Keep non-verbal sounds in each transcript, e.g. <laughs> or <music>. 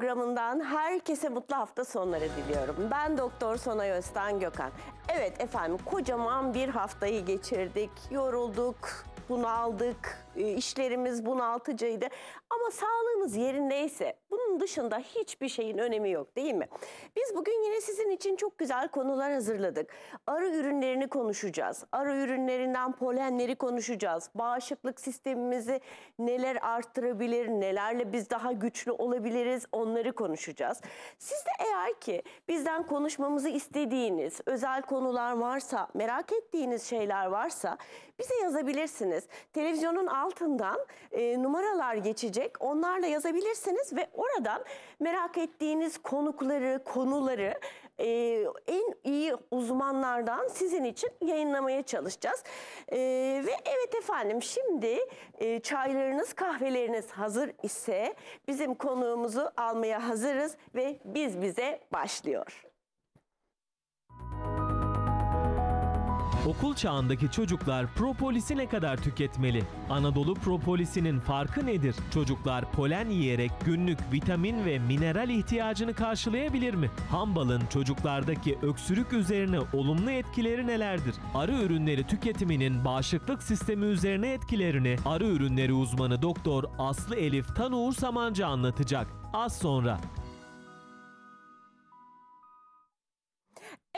programından herkese mutlu hafta sonları diliyorum. Ben Doktor Sonay Öztan Gökhan. Evet efendim kocaman bir haftayı geçirdik, yorulduk, bunaldık, e, işlerimiz bunaltıcıydı. Ama sağlığımız yerindeyse bunun dışında hiçbir şeyin önemi yok değil mi? Biz bugün yine sizin için çok güzel konular hazırladık. Arı ürünlerini konuşacağız. Arı ürünlerinden polenleri konuşacağız. Bağışıklık sistemimizi neler arttırabilir, nelerle biz daha güçlü olabiliriz onları konuşacağız. Siz de eğer ki bizden konuşmamızı istediğiniz özel konular varsa, merak ettiğiniz şeyler varsa bize yazabilirsiniz. Televizyonun altından e, numaralar geçecek. Onlarla yazabilirsiniz ve oradan merak ettiğiniz konukları, konuları e, en iyi uzmanlardan sizin için yayınlamaya çalışacağız. E, ve evet efendim şimdi e, çaylarınız, kahveleriniz hazır ise bizim konuğumuzu almaya hazırız ve biz bize başlıyor. Okul çağındaki çocuklar propolisi ne kadar tüketmeli? Anadolu propolisinin farkı nedir? Çocuklar polen yiyerek günlük vitamin ve mineral ihtiyacını karşılayabilir mi? Hambalın çocuklardaki öksürük üzerine olumlu etkileri nelerdir? Arı ürünleri tüketiminin bağışıklık sistemi üzerine etkilerini arı ürünleri uzmanı doktor Aslı Elif Tanuğur Samancı anlatacak. Az sonra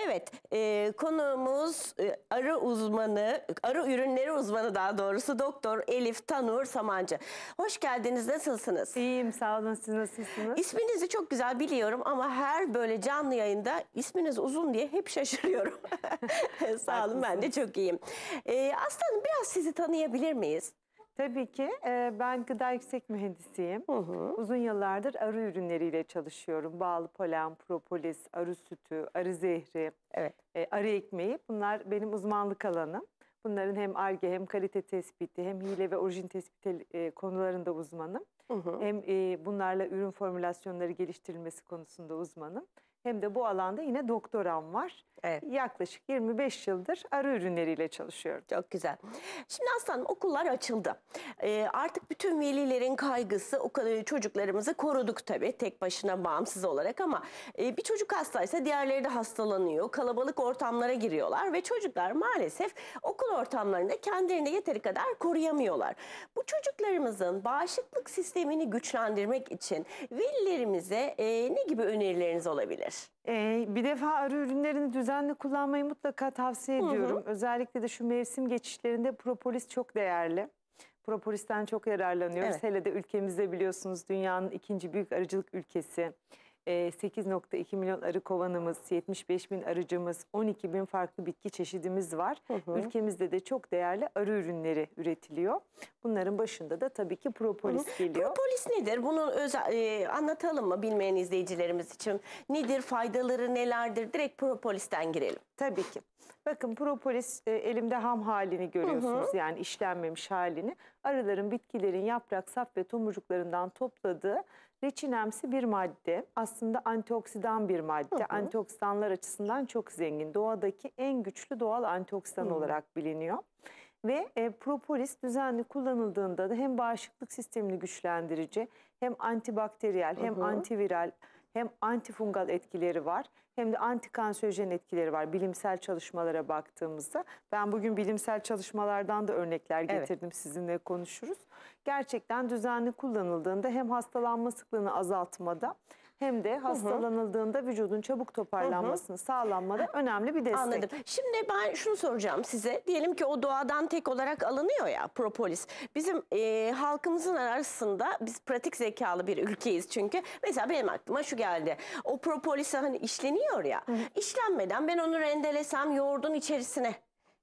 Evet, e, konuğumuz e, arı uzmanı, arı ürünleri uzmanı daha doğrusu doktor Elif Tanur Samancı. Hoş geldiniz, nasılsınız? İyiyim, sağ olun. Siz nasılsınız? İsminizi çok güzel biliyorum ama her böyle canlı yayında isminiz uzun diye hep şaşırıyorum. <laughs> sağ olun, ben de çok iyiyim. E, aslanım biraz sizi tanıyabilir miyiz? Tabii ki. E, ben gıda yüksek mühendisiyim. Hı hı. Uzun yıllardır arı ürünleriyle çalışıyorum. Bağlı polen, propolis, arı sütü, arı zehri, Evet. E, arı ekmeği. Bunlar benim uzmanlık alanım. Bunların hem ARGE hem kalite tespiti hem hile ve orijin tespiti e, konularında uzmanım. Hı hı. Hem bunlarla ürün formülasyonları geliştirilmesi konusunda uzmanım hem de bu alanda yine doktoram var. Evet. Yaklaşık 25 yıldır arı ürünleriyle çalışıyorum. Çok güzel. Şimdi aslanım okullar açıldı. Ee, artık bütün velilerin kaygısı o kadar e, çocuklarımızı koruduk tabii tek başına bağımsız olarak ama e, bir çocuk hastaysa diğerleri de hastalanıyor. Kalabalık ortamlara giriyorlar ve çocuklar maalesef okul ortamlarında kendilerini yeteri kadar koruyamıyorlar. Bu çocuklarımızın bağışıklık sistemini güçlendirmek için velilerimize e, ne gibi önerileriniz olabilir? Ee, bir defa arı ürünlerini düzenli kullanmayı mutlaka tavsiye ediyorum. Hı hı. Özellikle de şu mevsim geçişlerinde propolis çok değerli. Propolis'ten çok yararlanıyoruz. Evet. Hele de ülkemizde biliyorsunuz dünyanın ikinci büyük arıcılık ülkesi. 8.2 ee, milyon arı kovanımız, 75 bin arıcımız, 12 bin farklı bitki çeşidimiz var. Hı hı. Ülkemizde de çok değerli arı ürünleri üretiliyor. Bunların başında da tabii ki propolis hı hı. geliyor. Propolis nedir? Bunu özel, e, anlatalım mı bilmeyen izleyicilerimiz için? Nedir, faydaları nelerdir? Direkt propolisten girelim. Tabii ki. Bakın propolis e, elimde ham halini görüyorsunuz hı hı. yani işlenmemiş halini. Arıların bitkilerin yaprak, sap ve tomurcuklarından topladığı Reçinemsi bir madde. Aslında antioksidan bir madde. Hı hı. Antioksidanlar açısından çok zengin. Doğadaki en güçlü doğal antioksidan hı. olarak biliniyor. Ve e, propolis düzenli kullanıldığında da hem bağışıklık sistemini güçlendirici, hem antibakteriyel, hem hı hı. antiviral, hem antifungal etkileri var hem de antikanserojen etkileri var bilimsel çalışmalara baktığımızda. Ben bugün bilimsel çalışmalardan da örnekler getirdim evet. sizinle konuşuruz. Gerçekten düzenli kullanıldığında hem hastalanma sıklığını azaltmada hem de hastalanıldığında vücudun çabuk toparlanmasını sağlanmada önemli bir destek. Anladım. Şimdi ben şunu soracağım size. Diyelim ki o doğadan tek olarak alınıyor ya propolis. Bizim e, halkımızın arasında biz pratik zekalı bir ülkeyiz çünkü. Mesela benim aklıma şu geldi. O propolis hani işleniyor ya. İşlenmeden ben onu rendelesem yoğurdun içerisine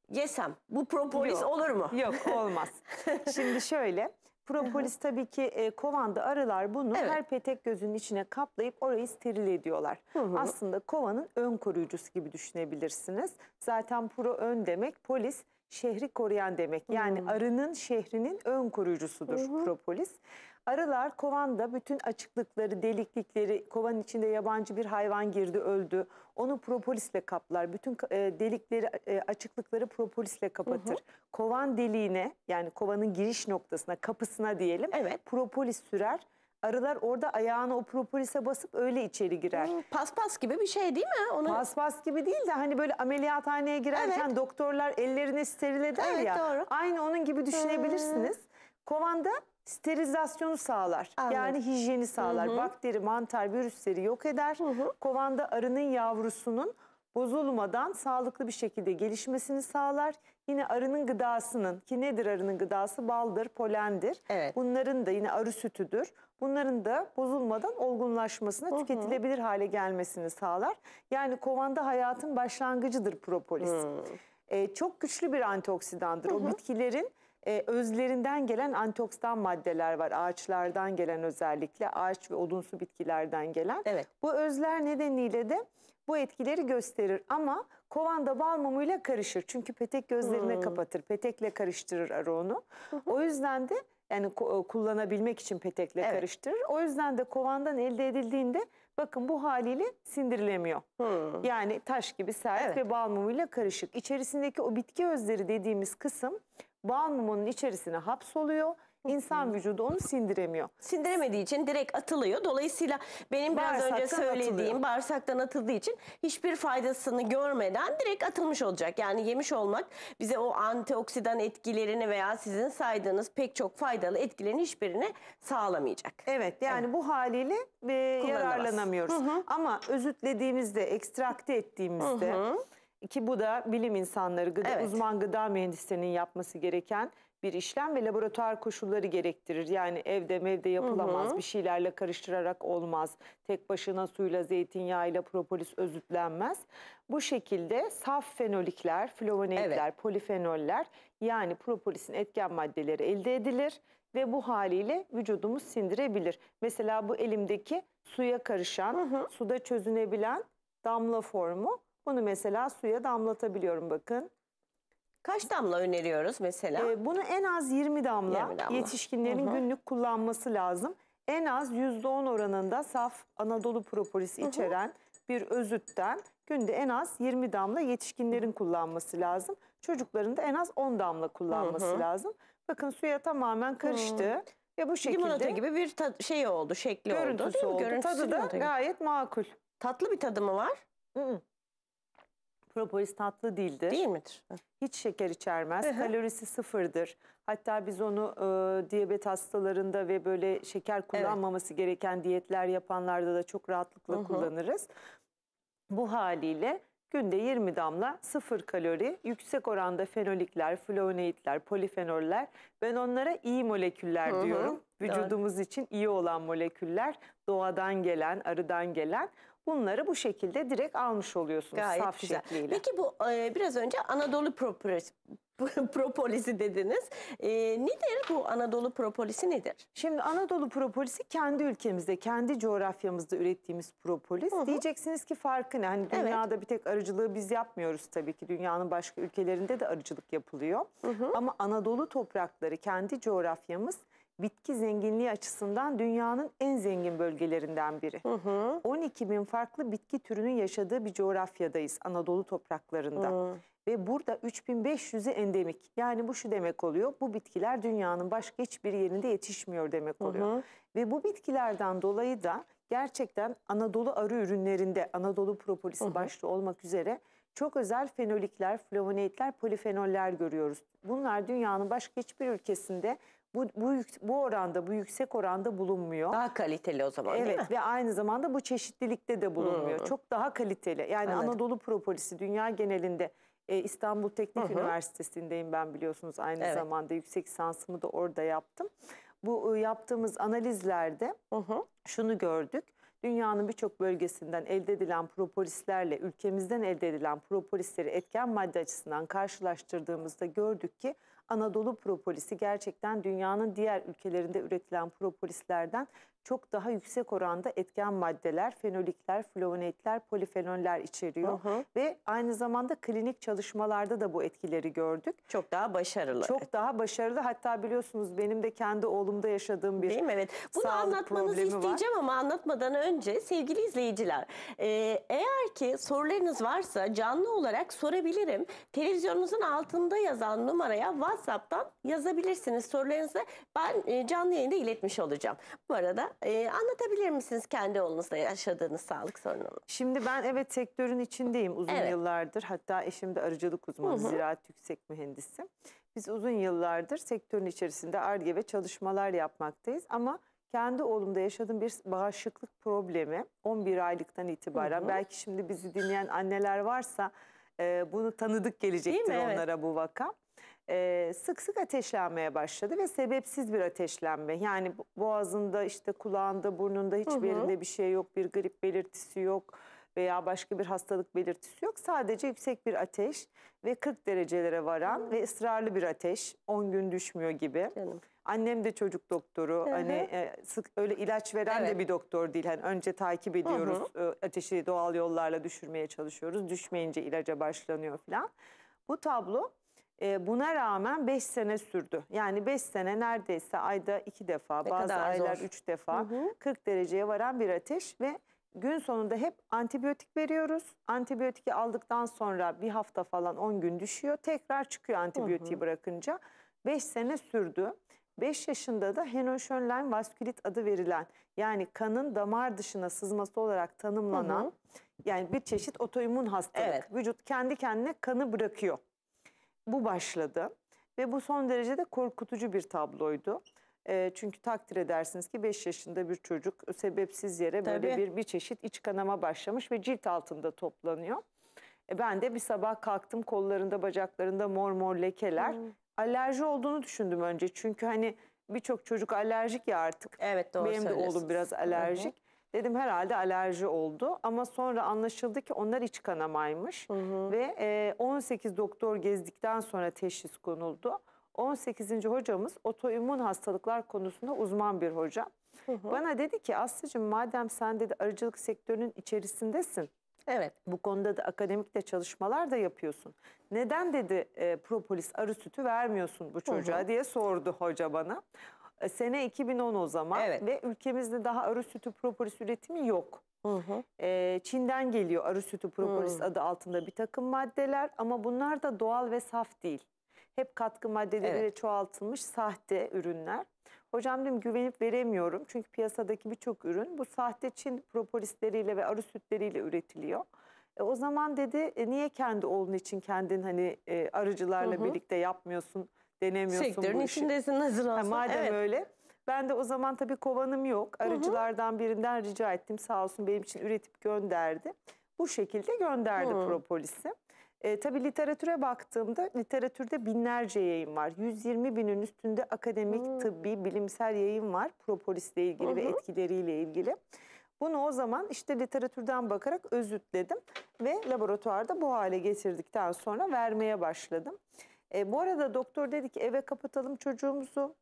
yesem bu propolis Yok. olur mu? Yok olmaz. <laughs> Şimdi şöyle Propolis tabii ki e, kovanda arılar bunu evet. her petek gözünün içine kaplayıp orayı steril ediyorlar. Hı hı. Aslında kovanın ön koruyucusu gibi düşünebilirsiniz. Zaten pro ön demek polis şehri koruyan demek. Yani hmm. arının şehrinin ön koruyucusudur hmm. propolis. Arılar kovanda bütün açıklıkları, deliklikleri, kovanın içinde yabancı bir hayvan girdi, öldü. Onu propolisle kaplar. Bütün e, delikleri, e, açıklıkları propolisle kapatır. Hı hı. Kovan deliğine yani kovanın giriş noktasına, kapısına diyelim evet. propolis sürer. Arılar orada ayağını o propolise basıp öyle içeri girer. Hmm, paspas gibi bir şey değil mi? Onu... Paspas gibi değil de hani böyle ameliyathaneye girerken evet. doktorlar ellerini steril eder evet, ya. Doğru. Aynı onun gibi düşünebilirsiniz. Hmm. Kovanda sterilizasyonu sağlar. Anladım. Yani hijyeni sağlar. Hı hı. Bakteri, mantar, virüsleri yok eder. Hı hı. Kovanda arının yavrusunun bozulmadan sağlıklı bir şekilde gelişmesini sağlar. Yine arının gıdasının ki nedir arının gıdası? Baldır, polendir. Evet. Bunların da yine arı sütüdür. Bunların da bozulmadan olgunlaşmasına hı hı. tüketilebilir hale gelmesini sağlar. Yani kovanda hayatın başlangıcıdır propolis. Hı. Ee, çok güçlü bir antioksidandır. Hı hı. O bitkilerin e, özlerinden gelen antioksidan maddeler var. Ağaçlardan gelen özellikle ağaç ve odunsu bitkilerden gelen. Evet. Bu özler nedeniyle de bu etkileri gösterir ama kovanda bal mumuyla karışır. Çünkü petek gözlerine hmm. kapatır. Petekle karıştırır aronu. O yüzden de yani e, kullanabilmek için petekle evet. karıştırır. O yüzden de kovandan elde edildiğinde bakın bu haliyle sindirilemiyor. Hmm. Yani taş gibi sert evet. ve bal mumuyla karışık. İçerisindeki o bitki özleri dediğimiz kısım bal mumunun içerisine hapsoluyor İnsan vücudu onu sindiremiyor. Sindiremediği için direkt atılıyor. Dolayısıyla benim biraz önce söylediğim atılıyor. bağırsaktan atıldığı için hiçbir faydasını görmeden direkt atılmış olacak. Yani yemiş olmak bize o antioksidan etkilerini veya sizin saydığınız pek çok faydalı etkilerin hiçbirini sağlamayacak. Evet yani evet. bu haliyle e, yararlanamıyoruz. Hı hı. Ama özütlediğimizde, ekstrakte ettiğimizde hı hı. ki bu da bilim insanları, gıda, evet. uzman gıda mühendislerinin yapması gereken bir işlem ve laboratuvar koşulları gerektirir. Yani evde mevde yapılamaz, hı hı. bir şeylerle karıştırarak olmaz. Tek başına suyla, zeytinyağıyla propolis özütlenmez. Bu şekilde saf fenolikler, flavonoidler, evet. polifenoller yani propolisin etken maddeleri elde edilir ve bu haliyle vücudumuz sindirebilir. Mesela bu elimdeki suya karışan, hı hı. suda çözünebilen damla formu bunu mesela suya damlatabiliyorum bakın. Kaç damla öneriyoruz mesela? Ee, bunu en az 20 damla, 20 damla. yetişkinlerin Hı -hı. günlük kullanması lazım. En az %10 oranında saf Anadolu propolisi Hı -hı. içeren bir özütten günde en az 20 damla yetişkinlerin kullanması lazım. Çocukların da en az 10 damla kullanması Hı -hı. lazım. Bakın suya tamamen karıştı. Hı -hı. Ve bu şekilde limonata gibi bir şey oldu, şekli görüntüsü oldu. Görüntüsü oldu. Tadı da gayet makul. Tatlı bir tadı mı var? Hı -hı. Propolis tatlı değildir. Değil midir? Hiç şeker içermez. Kalorisi sıfırdır. Hatta biz onu e, diyabet hastalarında ve böyle şeker kullanmaması evet. gereken diyetler yapanlarda da çok rahatlıkla hı hı. kullanırız. Bu haliyle günde 20 damla sıfır kalori, yüksek oranda fenolikler, flavonoidler, polifenoller. Ben onlara iyi moleküller hı hı. diyorum. Vücudumuz Doğru. için iyi olan moleküller doğadan gelen, arıdan gelen bunları bu şekilde direkt almış oluyorsunuz Gayet saf güzel. şekliyle. Peki bu e, biraz önce Anadolu propolis, <laughs> propolisi dediniz. E, nedir bu Anadolu propolisi nedir? Şimdi Anadolu propolisi kendi ülkemizde, kendi coğrafyamızda ürettiğimiz propolis. Hı hı. Diyeceksiniz ki farkı ne? Hani dünyada evet. bir tek arıcılığı biz yapmıyoruz tabii ki. Dünyanın başka ülkelerinde de arıcılık yapılıyor. Hı hı. Ama Anadolu toprakları, kendi coğrafyamız bitki zenginliği açısından dünyanın en zengin bölgelerinden biri. Hı hı. 12 bin farklı bitki türünün yaşadığı bir coğrafyadayız Anadolu topraklarında. Hı. Ve burada 3500'ü endemik. Yani bu şu demek oluyor. Bu bitkiler dünyanın başka hiçbir yerinde yetişmiyor demek oluyor. Hı hı. Ve bu bitkilerden dolayı da gerçekten Anadolu arı ürünlerinde Anadolu propolisi hı hı. başta olmak üzere çok özel fenolikler, flavonoidler, polifenoller görüyoruz. Bunlar dünyanın başka hiçbir ülkesinde bu, bu, bu oranda, bu yüksek oranda bulunmuyor. Daha kaliteli o zaman Evet ve aynı zamanda bu çeşitlilikte de bulunmuyor. Hı. Çok daha kaliteli. Yani Anladım. Anadolu Propolisi dünya genelinde e, İstanbul Teknik Hı hı. Üniversitesi'ndeyim ben biliyorsunuz aynı Evet. zamanda yüksek lisansımı da orada yaptım. Bu e, yaptığımız analizlerde Hı hı. şunu gördük. Dünyanın birçok bölgesinden elde edilen propolislerle ülkemizden elde edilen propolisleri etken madde açısından karşılaştırdığımızda gördük ki Anadolu propolisi gerçekten dünyanın diğer ülkelerinde üretilen propolislerden çok daha yüksek oranda etken maddeler, fenolikler, flavonoidler, polifenoller içeriyor. Hı hı. Ve aynı zamanda klinik çalışmalarda da bu etkileri gördük. Çok daha başarılı. Çok daha başarılı. Hatta biliyorsunuz benim de kendi oğlumda yaşadığım bir Değil mi? Evet. Bunu anlatmanızı isteyeceğim var. ama anlatmadan önce sevgili izleyiciler e, eğer ki sorularınız varsa canlı olarak sorabilirim. Televizyonunuzun altında yazan numaraya WhatsApp'tan yazabilirsiniz sorularınızı. Ben e, canlı yayında iletmiş olacağım. Bu arada e, anlatabilir misiniz kendi oğlunuzla yaşadığınız sağlık sorununu? Şimdi ben evet sektörün içindeyim uzun evet. yıllardır. Hatta eşim de arıcılık uzmanı, Hı -hı. ziraat yüksek mühendisi. Biz uzun yıllardır sektörün içerisinde ARGE ve çalışmalar yapmaktayız ama kendi oğlumda yaşadığım bir bağışıklık problemi 11 aylıktan itibaren hı hı. belki şimdi bizi dinleyen anneler varsa e, bunu tanıdık gelecektir onlara evet. bu vaka e, sık sık ateşlenmeye başladı ve sebepsiz bir ateşlenme. Yani boğazında işte kulağında burnunda hiçbir yerinde bir şey yok bir grip belirtisi yok veya başka bir hastalık belirtisi yok. Sadece yüksek bir ateş ve 40 derecelere varan hı. ve ısrarlı bir ateş 10 gün düşmüyor gibi. Canım. Annem de çocuk doktoru. Hı hani, hı. Hani e, sık öyle ilaç veren evet. de bir doktor değil. Hani önce takip ediyoruz. Hı hı. E, ateşi doğal yollarla düşürmeye çalışıyoruz. Düşmeyince ilaca başlanıyor falan. Bu tablo e, buna rağmen 5 sene sürdü. Yani 5 sene neredeyse ayda 2 defa, ne bazı aylar 3 defa hı hı. 40 dereceye varan bir ateş ve gün sonunda hep antibiyotik veriyoruz. Antibiyotiki aldıktan sonra bir hafta falan 10 gün düşüyor. Tekrar çıkıyor antibiyotiği hı hı. bırakınca. 5 sene sürdü. 5 yaşında da Henoşönlen vaskülit adı verilen yani kanın damar dışına sızması olarak tanımlanan hı hı. yani bir çeşit otoimmün hastalık. Evet. Vücut kendi kendine kanı bırakıyor bu başladı ve bu son derece de korkutucu bir tabloydu. E, çünkü takdir edersiniz ki 5 yaşında bir çocuk sebepsiz yere Tabii. böyle bir bir çeşit iç kanama başlamış ve cilt altında toplanıyor. E, ben de bir sabah kalktım kollarında bacaklarında mor mor lekeler. Hmm. Alerji olduğunu düşündüm önce çünkü hani birçok çocuk alerjik ya artık. Evet doğru Benim de oğlum biraz alerjik. hı. Dedim herhalde alerji oldu ama sonra anlaşıldı ki onlar iç kanamaymış hı hı. ve e, 18 doktor gezdikten sonra teşhis konuldu. 18. hocamız otoimmün hastalıklar konusunda uzman bir hocam Bana dedi ki Aslı'cığım madem sen dedi arıcılık sektörünün içerisindesin. Evet. Bu konuda da akademik de çalışmalar da yapıyorsun. Neden dedi e, propolis arı sütü vermiyorsun bu çocuğa hı hı. diye sordu hoca bana. E, sene 2010 o zaman evet. ve ülkemizde daha arı sütü propolis üretimi yok. Hı hı. Ee, Çin'den geliyor arı sütü propolis hı. adı altında bir takım maddeler ama bunlar da doğal ve saf değil. Hep katkı maddeleriyle evet. çoğaltılmış sahte ürünler. Hocam dedim güvenip veremiyorum çünkü piyasadaki birçok ürün bu sahte Çin propolisleriyle ve arı sütleriyle üretiliyor. E, o zaman dedi e, niye kendi oğlun için kendin hani e, arıcılarla hı hı. birlikte yapmıyorsun? denemiyorsun Sektörün bu işi. içindesin hazır olsun. Ha, madem evet. öyle. Ben de o zaman tabii kovanım yok. Arıcılardan birinden rica ettim sağ olsun benim için üretip gönderdi. Bu şekilde gönderdi Hı. propolisi. E, tabii literatüre baktığımda literatürde binlerce yayın var. 120 binin üstünde akademik, hmm. tıbbi, bilimsel yayın var propolisle ilgili -hı. ve etkileriyle ilgili. Bunu o zaman işte literatürden bakarak özütledim ve laboratuvarda bu hale getirdikten sonra vermeye başladım. E, bu arada doktor dedi ki eve kapatalım çocuğumuzu.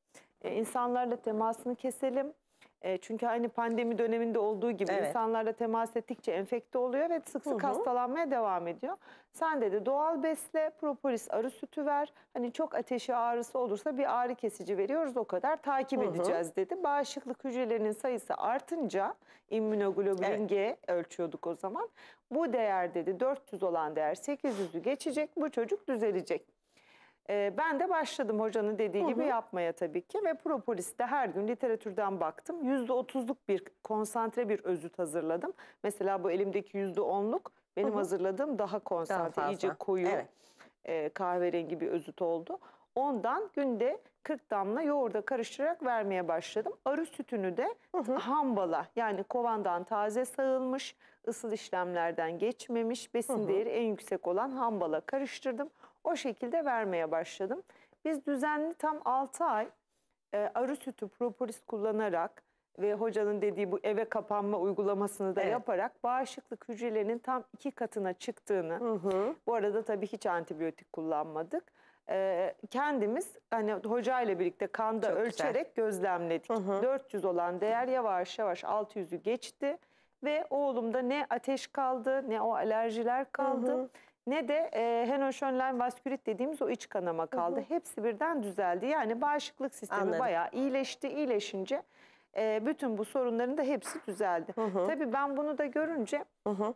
E, insanlarla temasını keselim. E, çünkü aynı pandemi döneminde olduğu gibi evet. insanlarla temas ettikçe enfekte oluyor ve sık sık Hı -hı. hastalanmaya devam ediyor. Sen dedi doğal besle, propolis arı sütü ver. Hani çok ateşi ağrısı olursa bir ağrı kesici veriyoruz o kadar takip Hı -hı. edeceğiz dedi. Bağışıklık hücrelerinin sayısı artınca immünoglobulin evet. G ölçüyorduk o zaman. Bu değer dedi 400 olan değer 800'ü geçecek bu çocuk düzelecek. Ee, ben de başladım hocanın dediği Hı -hı. gibi yapmaya tabii ki ve Propolis'te her gün literatürden baktım. %30'luk bir konsantre bir özüt hazırladım. Mesela bu elimdeki %10'luk benim Hı -hı. hazırladığım daha konsantre, daha iyice koyu, evet. e, kahverengi bir özüt oldu. Ondan günde 40 damla yoğurda karıştırarak vermeye başladım. Arı sütünü de hı hı. hambala yani kovandan taze sağılmış, ısıl işlemlerden geçmemiş, besin hı hı. değeri en yüksek olan hambala karıştırdım. O şekilde vermeye başladım. Biz düzenli tam 6 ay e, arı sütü propolis kullanarak ve hocanın dediği bu eve kapanma uygulamasını da evet. yaparak bağışıklık hücrelerinin tam iki katına çıktığını, hı hı. bu arada tabii hiç antibiyotik kullanmadık. E, kendimiz hani hocayla birlikte kanda Çok ölçerek güzel. gözlemledik. Hı hı. 400 olan değer yavaş yavaş 600'ü geçti ve oğlumda ne ateş kaldı ne o alerjiler kaldı. Hı hı ne de e, Henoşönlen vaskülit dediğimiz o iç kanama kaldı. Hı hı. Hepsi birden düzeldi. Yani bağışıklık sistemi Anladım. bayağı iyileşti. İyileşince e, bütün bu sorunların da hepsi düzeldi. Hı hı. Tabii ben bunu da görünce hı hı.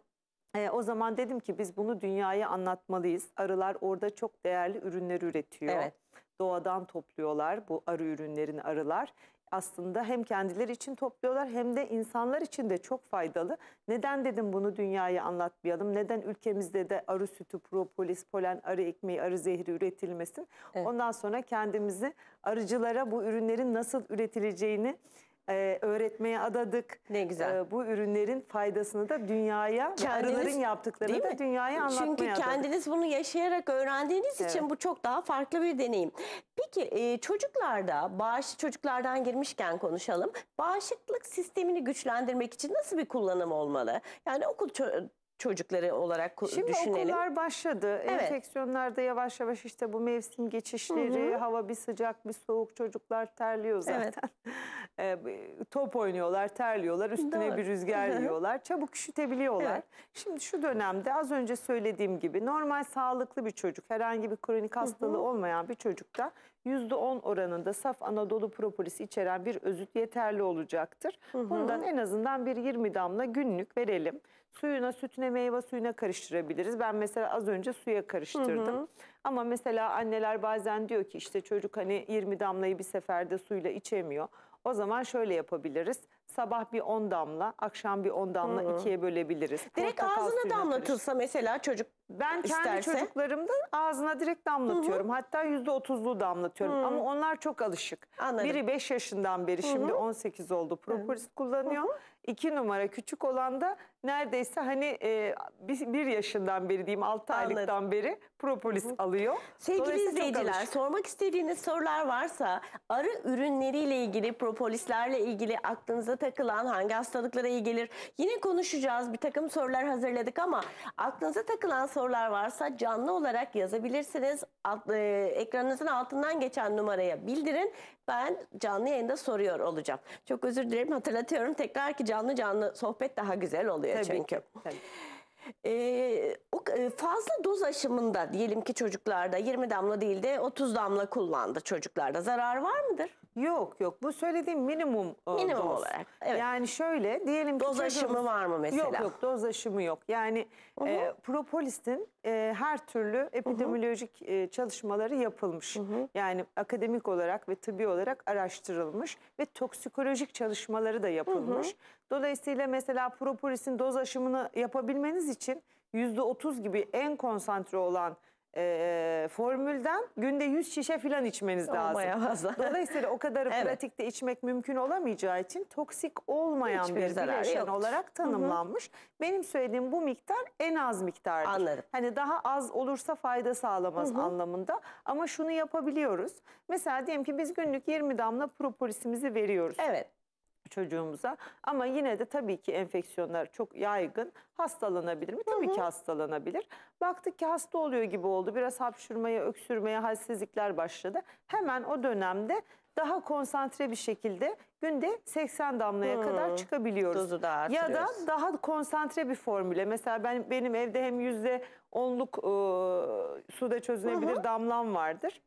E, o zaman dedim ki biz bunu dünyaya anlatmalıyız. Arılar orada çok değerli ürünler üretiyor. Evet. Doğadan topluyorlar bu arı ürünlerini arılar aslında hem kendileri için topluyorlar hem de insanlar için de çok faydalı. Neden dedim bunu dünyaya anlatmayalım? Neden ülkemizde de arı sütü, propolis, polen, arı ekmeği, arı zehri üretilmesin? Evet. Ondan sonra kendimizi arıcılara bu ürünlerin nasıl üretileceğini e, öğretmeye adadık. Ne güzel. E, bu ürünlerin faydasını da dünyaya, kendiniz, arıların yaptıklarını da dünyaya anlatmaya Çünkü adadık. kendiniz bunu yaşayarak öğrendiğiniz evet. için bu çok daha farklı bir deneyim. Peki e, çocuklarda, bağışık çocuklardan girmişken konuşalım. Bağışıklık sistemini güçlendirmek için nasıl bir kullanım olmalı? Yani okul çocukları olarak Şimdi düşünelim. Şimdi okullar başladı. Evet. Enfeksiyonlarda yavaş yavaş işte bu mevsim geçişleri, hı hı. hava bir sıcak bir soğuk çocuklar terliyor zaten. Evet. <laughs> e, top oynuyorlar, terliyorlar, üstüne Doğru. bir rüşgar yiyorlar. Çabuk üşütebiliyorlar. Evet. Şimdi şu dönemde az önce söylediğim gibi normal sağlıklı bir çocuk, herhangi bir kronik hastalığı hı hı. olmayan bir çocukta %10 oranında saf Anadolu propolis içeren bir özüt yeterli olacaktır. Hı hı. Bundan en azından bir 20 damla günlük verelim suyuna, sütüne, meyve suyuna karıştırabiliriz. Ben mesela az önce suya karıştırdım. Hı hı. Ama mesela anneler bazen diyor ki işte çocuk hani 20 damlayı bir seferde suyla içemiyor. O zaman şöyle yapabiliriz. Sabah bir 10 damla, akşam bir 10 damla Hı -hı. ikiye bölebiliriz. Direkt Portakal ağzına damlatılsa karıştır. mesela çocuk ben kendi İsterse. çocuklarımda ağzına direkt damlatıyorum. Hı hı. Hatta yüzde otuzlu damlatıyorum. Hı hı. Ama onlar çok alışık. Anladım. Biri beş yaşından beri hı hı. şimdi on sekiz oldu. Propolis hı. kullanıyor. Hı hı. İki numara küçük olan da neredeyse hani e, bir, yaşından beri diyeyim altı aylıktan beri propolis hı hı. alıyor. Sevgili izleyiciler sormak istediğiniz sorular varsa arı ürünleriyle ilgili propolislerle ilgili aklınıza kafanıza takılan hangi hastalıklara iyi gelir? Yine konuşacağız. Bir takım sorular hazırladık ama aklınıza takılan sorular varsa canlı olarak yazabilirsiniz. Alt, e, ekranınızın altından geçen numaraya bildirin. Ben canlı yayında soruyor olacağım. Çok özür dilerim hatırlatıyorum tekrar ki canlı canlı sohbet daha güzel oluyor tabii çünkü. tabii. Ee, fazla doz aşımında diyelim ki çocuklarda 20 damla değil de 30 damla kullandı çocuklarda zarar var mıdır? Yok yok bu söylediğim minimum, e, Minimum doz. olarak, evet. Yani şöyle diyelim ki Doz aşımı var mı mesela? Yok yok doz aşımı yok. Yani Hı hı. e, propolistin e, her türlü epidemiolojik e, çalışmaları yapılmış. Yani akademik olarak ve tıbbi olarak araştırılmış ve toksikolojik çalışmaları da yapılmış. Dolayısıyla mesela propolisin doz aşımını yapabilmeniz için %30 gibi en konsantre olan e, formülden günde 100 şişe filan içmeniz Olmayamaz. lazım. Dolayısıyla o kadar <laughs> Evet. pratikte içmek mümkün olamayacağı için toksik olmayan Hiçbir bir bileşen olarak tanımlanmış. Benim söylediğim bu miktar en az miktardır. Anladım. Hani daha az olursa fayda sağlamaz anlamında ama şunu yapabiliyoruz. Mesela diyelim ki biz günlük 20 damla propolisimizi veriyoruz. Evet çocuğumuza. Ama yine de tabii ki enfeksiyonlar çok yaygın. Hastalanabilir mi? Tabii hı hı. ki hastalanabilir. Baktık ki hasta oluyor gibi oldu. Biraz hapşırmaya, öksürmeye, halsizlikler başladı. Hemen o dönemde daha konsantre bir şekilde günde 80 damlaya hmm. kadar çıkabiliyoruz. Dozu da ya da daha konsantre bir formüle. Mesela ben benim evde hem %10'luk e, suda çözünebilir Hı -hı. damlam vardır.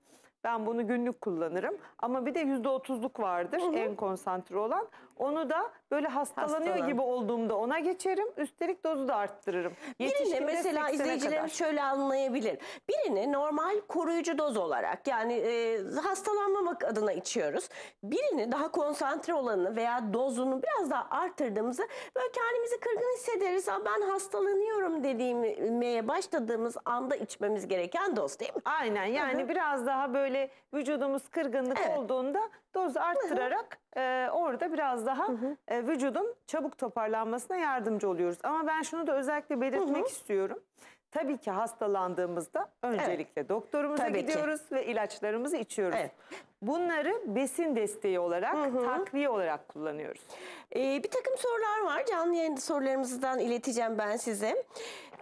Ben bunu günlük kullanırım. Ama bir de yüzde otuzluk vardır hı hı. en konsantre olan. Onu da böyle hastalanıyor Hastalan. gibi olduğumda ona geçerim. Üstelik dozu da arttırırım. Birine mesela izleyicilerimiz şöyle anlayabilir. Birini normal koruyucu doz olarak yani e, hastalanmamak adına içiyoruz. Birini daha konsantre olanı veya dozunu biraz daha arttırdığımızda böyle kendimizi kırgın hissederiz. ama ben hastalanıyorum dediğime başladığımız anda içmemiz gereken doz değil mi? Aynen yani Hı -hı. biraz daha böyle böyle vücudumuz kırgınlık evet. olduğunda dozu arttırarak e, orada biraz daha E, vücudun çabuk toparlanmasına yardımcı oluyoruz. Ama ben şunu da özellikle belirtmek hı hı. istiyorum. Tabii ki hastalandığımızda öncelikle evet. doktorumuza Tabii gidiyoruz ki. ve ilaçlarımızı içiyoruz. Evet. Bunları besin desteği olarak, hı hı. takviye olarak kullanıyoruz. Ee, bir takım sorular var. Canlı yayında sorularımızdan ileteceğim ben size.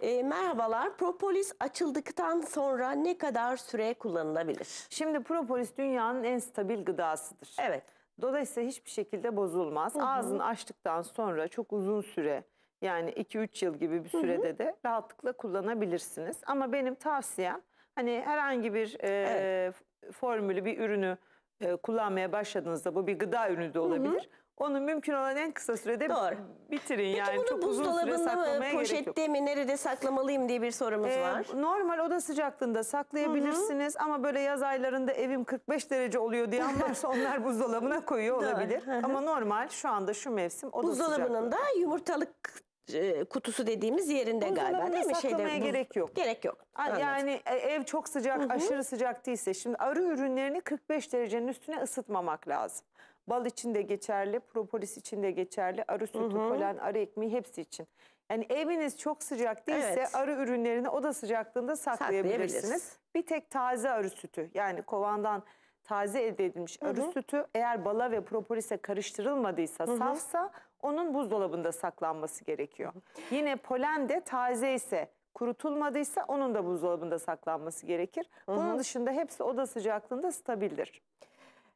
E, merhabalar. Propolis açıldıktan sonra ne kadar süre kullanılabilir? Şimdi propolis dünyanın en stabil gıdasıdır. Evet. Dolayısıyla hiçbir şekilde bozulmaz. Hı hı. Ağzını açtıktan sonra çok uzun süre yani 2-3 yıl gibi bir sürede hı hı. de rahatlıkla kullanabilirsiniz. Ama benim tavsiyem hani herhangi bir e, evet. formülü bir ürünü e, kullanmaya başladığınızda bu bir gıda ürünü de olabilir. Hı hı onu mümkün olan en kısa sürede Doğru. bitirin. Peki yani bunu çok uzun süre mı, poşette mi, nerede saklamalıyım diye bir sorumuz ee, var. Normal oda sıcaklığında saklayabilirsiniz Hı -hı. ama böyle yaz aylarında evim 45 derece oluyor diye varsa onlar <laughs> buzdolabına koyuyor olabilir. ama normal şu anda şu mevsim oda Buzdolabının sıcaklığı. da yumurtalık e, kutusu dediğimiz yerinde galiba değil mi? Saklamaya gerek yok. Gerek yok. Anladım. Yani e, ev çok sıcak, Hı -hı. aşırı sıcak değilse. Şimdi arı ürünlerini 45 derecenin üstüne ısıtmamak lazım. Bal için de geçerli, propolis için de geçerli, arı sütü, polen, arı ekmeği hepsi için. Yani eviniz çok sıcak değilse Evet. arı ürünlerini oda sıcaklığında saklayabilirsiniz. Saklayabiliriz. Bir tek taze arı sütü yani kovandan taze elde edilmiş arı sütü eğer bala ve propolise karıştırılmadıysa, safsa onun buzdolabında saklanması gerekiyor. Yine polen de taze ise kurutulmadıysa onun da buzdolabında saklanması gerekir. Bunun dışında hepsi oda sıcaklığında stabildir.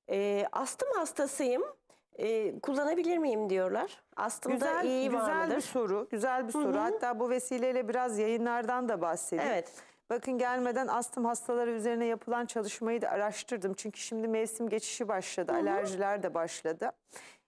E, astım hastasıyım. E, kullanabilir miyim diyorlar. Astımda güzel, iyi güzel vardır. Güzel bir soru. Güzel bir Hı -hı. soru. Hatta bu vesileyle biraz yayınlardan da bahsedeyim. Evet. Bakın gelmeden astım hastaları üzerine yapılan çalışmayı da araştırdım. Çünkü şimdi mevsim geçişi başladı. Hı -hı. Alerjiler de başladı.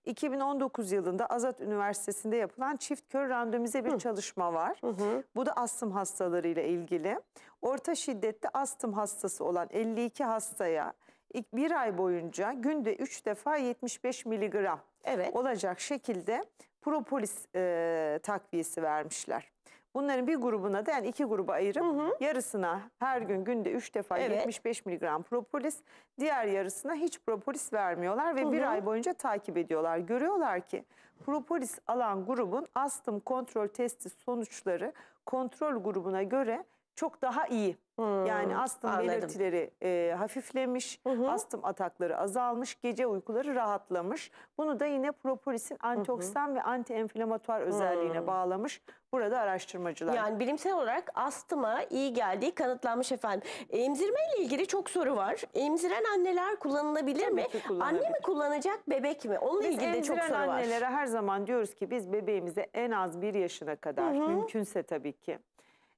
2019 yılında Azat Üniversitesi'nde yapılan çift kör randomize bir hı. çalışma var. Hı hı. Bu da astım hastalarıyla ilgili. Orta şiddetli astım hastası olan 52 hastaya ilk bir ay boyunca günde 3 defa 75 miligram evet. olacak şekilde propolis e, takviyesi vermişler. Bunların bir grubuna da yani iki gruba ayırıp hı hı. yarısına her gün günde 3 defa evet. 75 miligram propolis, diğer yarısına hiç propolis vermiyorlar ve hı hı. bir ay boyunca takip ediyorlar. Görüyorlar ki propolis alan grubun astım kontrol testi sonuçları kontrol grubuna göre çok daha iyi. Hmm, yani astım anladım. belirtileri e, hafiflemiş, hı hı. astım atakları azalmış, gece uykuları rahatlamış. Bunu da yine propolisin antioksidan ve antienflamatuar hmm. özelliğine hı. bağlamış burada araştırmacılar. Yani bilimsel olarak astıma iyi geldiği kanıtlanmış efendim. Emzirme ile ilgili çok soru var. Emziren anneler kullanılabilir Tabii mi? Anne mi kullanacak, bebek mi? Onunla biz ilgili de çok soru var. Biz emziren annelere her zaman diyoruz ki biz bebeğimize en az bir yaşına kadar hı hı. mümkünse tabii ki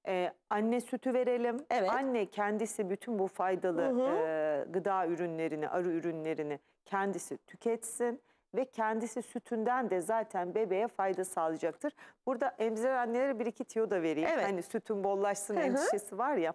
ee, anne sütü verelim. Evet. Anne kendisi bütün bu faydalı hı hı. E, gıda ürünlerini, arı ürünlerini kendisi tüketsin ve kendisi sütünden de zaten bebeğe fayda sağlayacaktır. Burada emziren annelere bir iki tiyo da vereyim. Evet. Hani sütün bollaşsın endişesi var ya.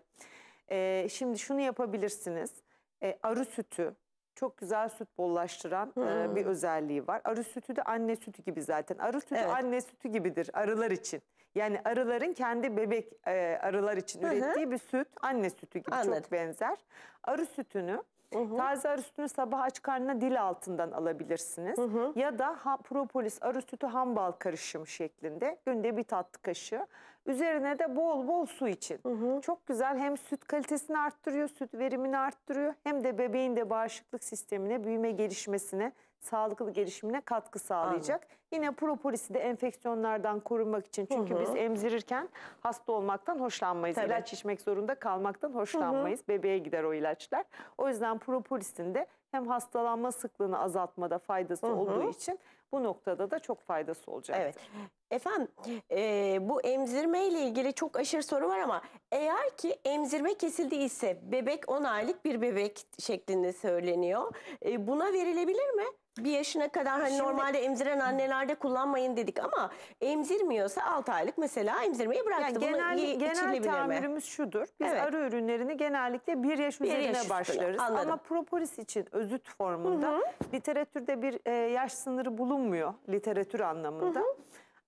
Ee, şimdi şunu yapabilirsiniz. Ee, arı sütü çok güzel süt bollaştıran hmm. bir özelliği var. Arı sütü de anne sütü gibi zaten. Arı sütü evet. anne sütü gibidir arılar için. Yani arıların kendi bebek e, arılar için Hı -hı. ürettiği bir süt anne sütü gibi Anladım. çok benzer. Arı sütünü Hı -hı. Taze arı sütünü sabah aç karnına dil altından alabilirsiniz. Hı -hı. Ya da ha, propolis arı sütü hambal karışımı şeklinde günde bir tatlı kaşığı Üzerine de bol bol su için. Hı hı. Çok güzel hem süt kalitesini arttırıyor, süt verimini arttırıyor hem de bebeğin de bağışıklık sistemine, büyüme gelişmesine, sağlıklı gelişimine katkı sağlayacak. Anladım. Yine propolisi de enfeksiyonlardan korunmak için çünkü hı hı. biz emzirirken hasta olmaktan hoşlanmayız. Tabii. İlaç içmek zorunda kalmaktan hoşlanmayız. Hı hı. Bebeğe gider o ilaçlar. O yüzden propolisin de hem hastalanma sıklığını azaltmada faydası Hı -hı. olduğu için bu noktada da çok faydası olacak. Evet. Efendim e, bu emzirme ile ilgili çok aşırı soru var ama eğer ki emzirme kesildiyse bebek 10 aylık bir bebek şeklinde söyleniyor. E, buna verilebilir mi? bir yaşına kadar hani Şimdi, normalde emziren annelerde kullanmayın dedik ama emzirmiyorsa 6 aylık mesela emzirmeyi bıraktı. Yani genel, genel tamirimiz mi? şudur. Biz evet. arı ürünlerini genellikle 1 yaş bir üzerine yaş başlarız. Anladım. Ama propolis için özüt formunda Hı -hı. literatürde bir e, yaş sınırı bulunmuyor literatür anlamında. Hı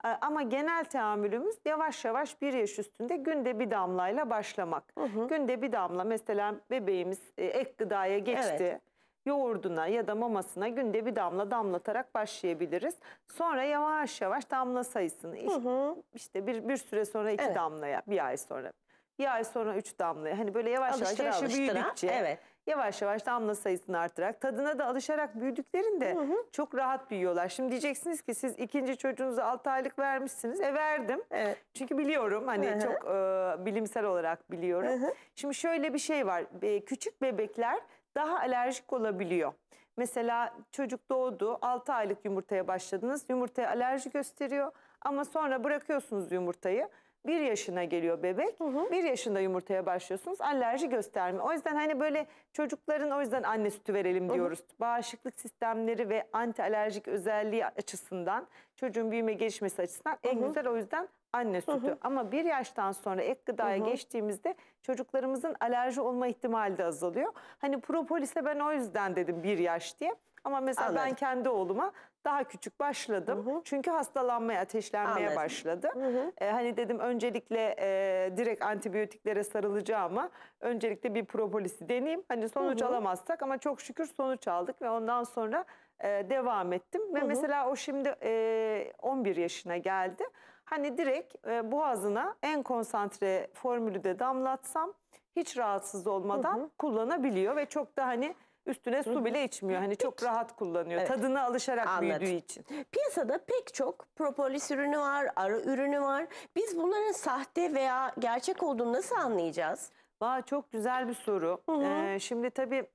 -hı. E, ama genel teamülümüz yavaş yavaş bir yaş üstünde günde bir damlayla başlamak. Hı hı. Günde bir damla mesela bebeğimiz e, ek gıdaya geçti. Evet yoğurduna ya da mamasına günde bir damla damlatarak başlayabiliriz. Sonra yavaş yavaş damla sayısını işte, hı hı. işte bir, bir süre sonra iki evet. damlaya bir ay sonra bir ay sonra üç damlaya hani böyle yavaş alıştıra, yavaş yaşı büyüdükçe evet. yavaş yavaş damla sayısını artırarak tadına da alışarak büyüdüklerinde hı hı. çok rahat büyüyorlar. Şimdi diyeceksiniz ki siz ikinci çocuğunuzu 6 aylık vermişsiniz. E verdim. Evet. Çünkü biliyorum hani hı hı. çok e, bilimsel olarak biliyorum. Hı hı. Şimdi şöyle bir şey var. E, küçük bebekler daha alerjik olabiliyor. Mesela çocuk doğdu 6 aylık yumurtaya başladınız. Yumurtaya alerji gösteriyor ama sonra bırakıyorsunuz yumurtayı. 1 yaşına geliyor bebek. 1 yaşında yumurtaya başlıyorsunuz. Alerji göstermiyor. O yüzden hani böyle çocukların o yüzden anne sütü verelim diyoruz. Hı hı. Bağışıklık sistemleri ve anti alerjik özelliği açısından çocuğun büyüme gelişmesi açısından en hı hı. güzel o yüzden anne sütü. Hı hı. Ama bir yaştan sonra ek gıdaya hı hı. geçtiğimizde çocuklarımızın alerji olma ihtimali de azalıyor. Hani propolis'e ben o yüzden dedim bir yaş diye. Ama mesela Anladım. ben kendi oğluma daha küçük başladım. Hı hı. Çünkü hastalanmaya, ateşlenmeye Anladım. başladı. Hı hı. Ee, hani dedim öncelikle e, direkt antibiyotiklere sarılacağıma öncelikle bir propolisi deneyeyim. Hani sonuç hı hı. alamazsak ama çok şükür sonuç aldık ve ondan sonra e, devam ettim. Ve hı hı. mesela o şimdi e, 11 yaşına geldi. Hani direkt e, boğazına en konsantre formülü de damlatsam hiç rahatsız olmadan hı hı. kullanabiliyor ve çok da hani üstüne su bile içmiyor. Hani çok Peki. rahat kullanıyor. Evet. Tadına alışarak Anladım. büyüdüğü için. Piyasada pek çok propolis ürünü var, arı ürünü var. Biz bunların sahte veya gerçek olduğunu nasıl anlayacağız? Vaa çok güzel bir soru. Hı hı. Ee, şimdi tabii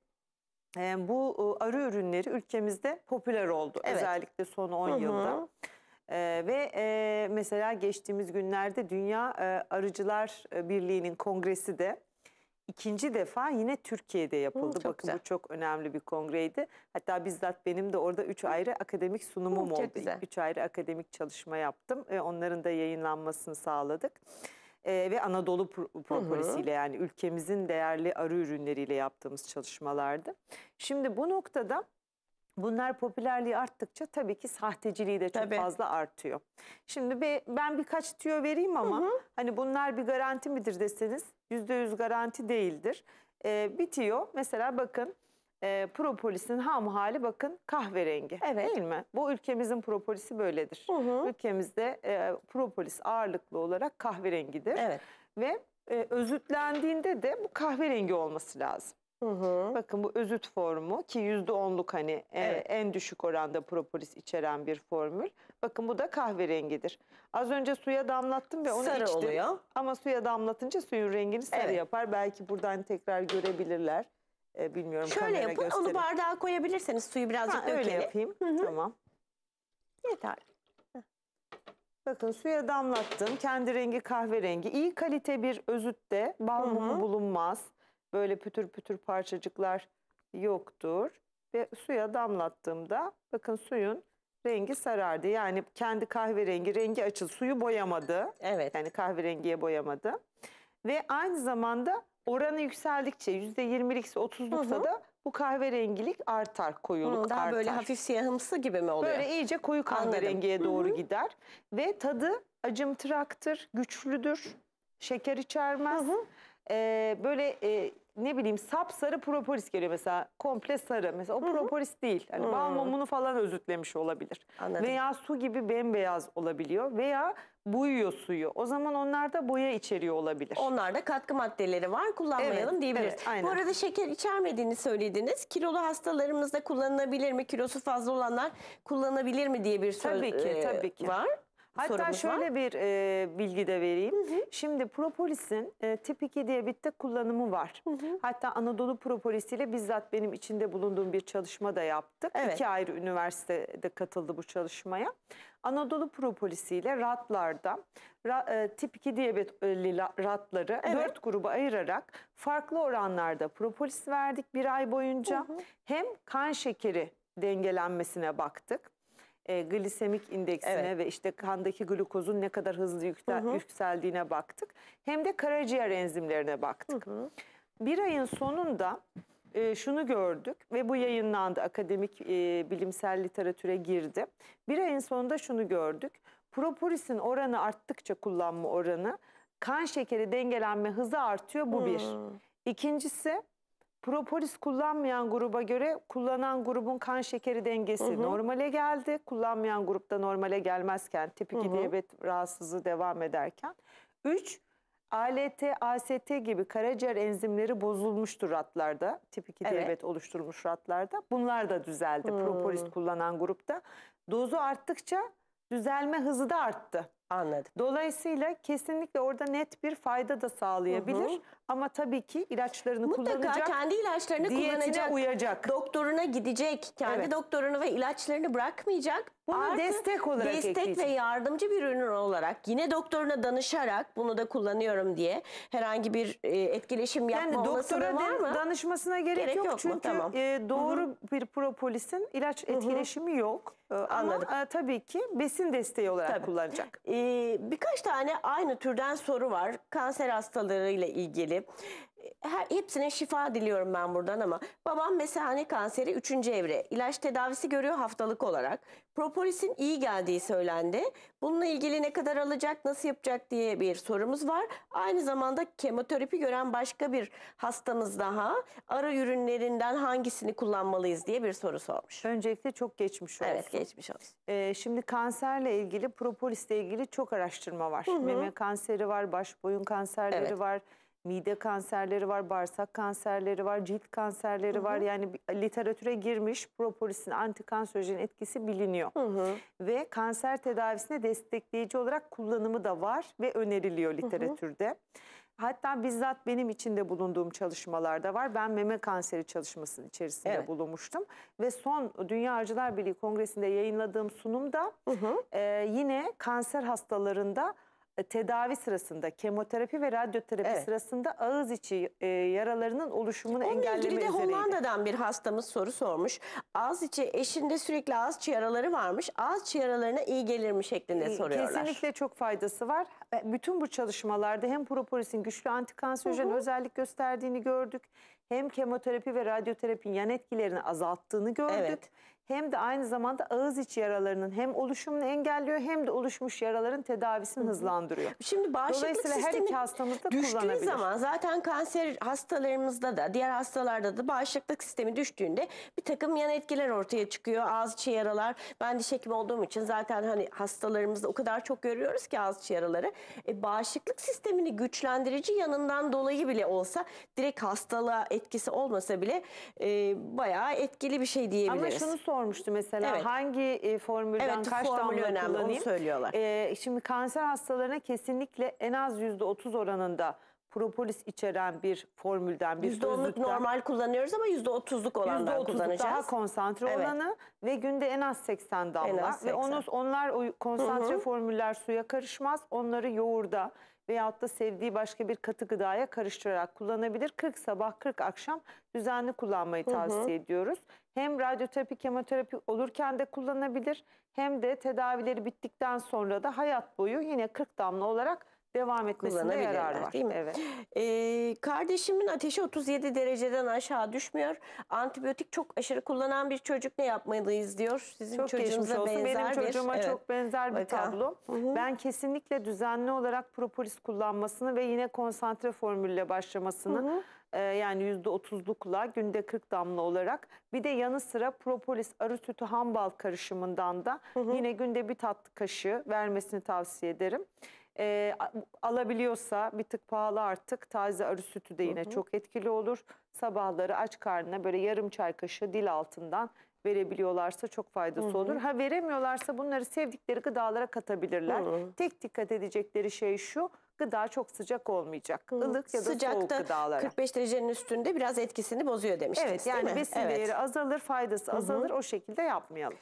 bu ıı, arı ürünleri ülkemizde popüler oldu. Evet. Özellikle son 10 hı hı. yılda. Ee, ve e, mesela geçtiğimiz günlerde Dünya e, Arıcılar e, Birliği'nin kongresi de ikinci defa yine Türkiye'de yapıldı. Hı, çok Bakın güzel. bu çok önemli bir kongreydi. Hatta bizzat benim de orada üç ayrı akademik sunumum Hı, oldu. Güzel. Üç ayrı akademik çalışma yaptım. E, onların da yayınlanmasını sağladık. E, ve Anadolu pro propolisiyle yani ülkemizin değerli arı ürünleriyle yaptığımız çalışmalardı. Şimdi bu noktada Bunlar popülerliği arttıkça tabii ki sahteciliği de çok tabii. fazla artıyor. Şimdi bir, ben birkaç tüyo vereyim ama hı hı. hani bunlar bir garanti midir deseniz %100 garanti değildir. Ee, bir tüyo mesela bakın e, propolisin ham hali bakın kahverengi evet. değil mi? Bu ülkemizin propolisi böyledir. Hı hı. Ülkemizde e, propolis ağırlıklı olarak kahverengidir. Evet. Ve e, özütlendiğinde de bu kahverengi olması lazım. Hı hı. Bakın bu özüt formu ki %10'luk hani e, evet. e, en düşük oranda propolis içeren bir formül. Bakın bu da kahverengidir. Az önce suya damlattım ve onu sarı içtim. oluyor. Ama suya damlatınca suyun rengini sarı evet. yapar. Belki buradan tekrar görebilirler. E, bilmiyorum Şöyle yapın gösterin. onu bardağa koyabilirseniz suyu birazcık ha, dökelim. Öyle yapayım. Hı hı. Tamam. Yeter. Bakın suya damlattım. Kendi rengi kahverengi. İyi kalite bir özütte bal mumu bulunmaz böyle pütür pütür parçacıklar yoktur. Ve suya damlattığımda bakın suyun rengi sarardı. Yani kendi kahverengi rengi açıl suyu boyamadı. Evet. Yani kahverengiye boyamadı. Ve aynı zamanda oranı yükseldikçe yüzde %20'likse 30'luksa da bu kahverengilik artar, koyuluk Hı, daha artar. böyle hafif siyahımsı gibi mi oluyor? Böyle iyice koyu kahverengiye Anladım. doğru Hı -hı. gider ve tadı acımtıraktır, güçlüdür, şeker içermez. Hı -hı e, böyle e, ne bileyim sap sarı propolis geliyor mesela. Komple sarı. Mesela o Hı -hı. propolis değil. Hani Hı bal mumunu falan özütlemiş olabilir. Anladım. Veya su gibi bembeyaz olabiliyor. Veya boyuyor suyu. O zaman onlar da boya içeriyor olabilir. Onlarda katkı maddeleri var. Kullanmayalım evet, diyebiliriz. Evet, Bu arada şeker içermediğini söylediniz. Kilolu hastalarımızda kullanılabilir mi? Kilosu fazla olanlar kullanabilir mi diye bir soru tabii ki, tabii ki. var. Hatta sorumuz şöyle var. bir e, bilgi de vereyim. Hı hı. Şimdi propolisin e, tip 2 diyabette kullanımı var. Hı hı. Hatta Anadolu propolis ile bizzat benim içinde bulunduğum bir çalışma da yaptık. Evet. İki ayrı üniversitede katıldı bu çalışmaya. Anadolu propolisiyle ratlarda ra, e, tip 2 diyabetli e, ratları evet. 4 gruba ayırarak farklı oranlarda propolis verdik bir ay boyunca. Hı hı. Hem kan şekeri dengelenmesine baktık e, glisemik indeksine evet. ve işte kandaki glukozun ne kadar hızlı yükle, hı hı. yükseldiğine baktık. Hem de karaciğer enzimlerine baktık. Hı hı. Bir ayın sonunda e, şunu gördük ve bu yayınlandı akademik e, bilimsel literatüre girdi. Bir ayın sonunda şunu gördük. Propolis'in oranı arttıkça kullanma oranı kan şekeri dengelenme hızı artıyor bu hmm. bir. İkincisi Propolis kullanmayan gruba göre kullanan grubun kan şekeri dengesi hı hı. normale geldi. Kullanmayan grupta normale gelmezken tip 2 diyabet rahatsızlığı devam ederken. 3. ALT, AST gibi karaciğer enzimleri bozulmuştur ratlarda. Tip 2 evet. diyabet oluşturmuş ratlarda. Bunlar da düzeldi hmm. propolis kullanan grupta. Dozu arttıkça düzelme hızı da arttı. Anladım. Dolayısıyla kesinlikle orada net bir fayda da sağlayabilir. Hı hı. Ama tabii ki ilaçlarını Mutlaka kullanacak. kendi ilaçlarını kullanacak. uyacak. Doktoruna gidecek. Kendi evet. doktorunu ve ilaçlarını bırakmayacak. Bunu Artı destek olarak destek ekleyecek. ve yardımcı bir ürün olarak yine doktoruna danışarak bunu da kullanıyorum diye herhangi bir e, etkileşim yapma yani doktora var mı? danışmasına gerek, gerek yok, yok çünkü tamam. e, doğru Hı -hı. bir propolisin ilaç etkileşimi Hı -hı. yok. E, Anladım. Ama, e, tabii ki besin desteği olarak tabii. kullanacak. E, birkaç tane aynı türden soru var kanser hastalarıyla ilgili ki e, her, hepsine şifa diliyorum ben buradan ama babam mesane kanseri 3. evre. ilaç tedavisi görüyor haftalık olarak. Propolisin iyi geldiği söylendi. Bununla ilgili ne kadar alacak, nasıl yapacak diye bir sorumuz var. Aynı zamanda kemoterapi gören başka bir hastamız daha ara ürünlerinden hangisini kullanmalıyız diye bir soru sormuş. Öncelikle çok geçmiş olsun. Evet geçmiş olsun. Ee, şimdi kanserle ilgili, propolisle ilgili çok araştırma var. Hı hı. Meme kanseri var, baş boyun kanserleri evet. var mide kanserleri var, bağırsak kanserleri var, cilt kanserleri hı hı. var. Yani literatüre girmiş propolisin antikanserojen etkisi biliniyor. Hı hı. Ve kanser tedavisine destekleyici olarak kullanımı da var ve öneriliyor literatürde. Hı hı. Hatta bizzat benim içinde bulunduğum çalışmalarda var. Ben meme kanseri çalışmasının içerisinde evet. bulunmuştum. Ve son Dünya Acılar Birliği Kongresi'nde yayınladığım sunumda hı hı. E, yine kanser hastalarında e, tedavi sırasında kemoterapi ve radyoterapi Evet. sırasında ağız içi e, yaralarının oluşumunu engelleme ilgili de Hollanda'dan bir hastamız soru sormuş. Ağız içi eşinde sürekli ağız içi yaraları varmış. Ağız içi yaralarına iyi gelir mi şeklinde soruyorlar. Kesinlikle çok faydası var. E, bütün bu çalışmalarda hem propolisin güçlü antikanserojen özellik gösterdiğini gördük. Hem kemoterapi ve radyoterapinin yan etkilerini azalttığını gördük. Evet hem de aynı zamanda ağız içi yaralarının hem oluşumunu engelliyor hem de oluşmuş yaraların tedavisini Hı -hı. hızlandırıyor. Şimdi bağışıklık sistemi her iki hastamızda düştüğü zaman zaten kanser hastalarımızda da diğer hastalarda da bağışıklık sistemi düştüğünde bir takım yan etkiler ortaya çıkıyor. Ağız içi yaralar ben diş hekimi olduğum için zaten hani hastalarımızda o kadar çok görüyoruz ki ağız içi yaraları. E, bağışıklık sistemini güçlendirici yanından dolayı bile olsa direkt hastalığa etkisi olmasa bile e, bayağı etkili bir şey diyebiliriz. Ama şunu sormuştu mesela Evet. hangi e, formülden Evet, kaç formül damla önemli, onu kullanayım? söylüyorlar. E, şimdi kanser hastalarına kesinlikle en az %30 oranında propolis içeren bir formülden bir %10'luk sözlükten- normal kullanıyoruz ama %30'luk olandan %30'luk kullanacağız. daha konsantre Evet. olanı ve günde en az 80 damla En az ve onu onlar o konsantre formüller suya karışmaz. Onları yoğurda veyahut da sevdiği başka bir katı gıdaya karıştırarak kullanabilir. 40 sabah 40 akşam düzenli kullanmayı tavsiye ediyoruz hem radyoterapi, kemoterapi olurken de kullanabilir hem de tedavileri bittikten sonra da hayat boyu yine 40 damla olarak devam etmesinde yarar var. Değil mi? Evet. Ee, kardeşimin ateşi 37 dereceden aşağı düşmüyor. Antibiyotik çok aşırı kullanan bir çocuk ne yapmalıyız diyor. Sizin çok çocuğunuza olsun. benzer Benim bir, çocuğuma evet. çok benzer bir Vaka. tablo. Hı -hı. Ben kesinlikle düzenli olarak propolis kullanmasını ve yine konsantre formülle başlamasını Hı -hı e, yani %30'lukla günde 40 damla olarak bir de yanı sıra propolis arı sütü ham bal karışımından da hı hı. yine günde bir tatlı kaşığı vermesini tavsiye ederim. E, alabiliyorsa bir tık pahalı artık taze arı sütü de yine hı hı. çok etkili olur. Sabahları aç karnına böyle yarım çay kaşığı dil altından verebiliyorlarsa çok faydası Hı -hı. olur. Ha veremiyorlarsa bunları sevdikleri gıdalara katabilirler. Hı -hı. Tek dikkat edecekleri şey şu gıda çok sıcak olmayacak. Hı. Ilık ya da Sıcak soğuk da gıdalara. 45 derecenin üstünde biraz etkisini bozuyor demiştiniz Evet yani değil besin Evet. değeri azalır, faydası azalır o şekilde yapmayalım.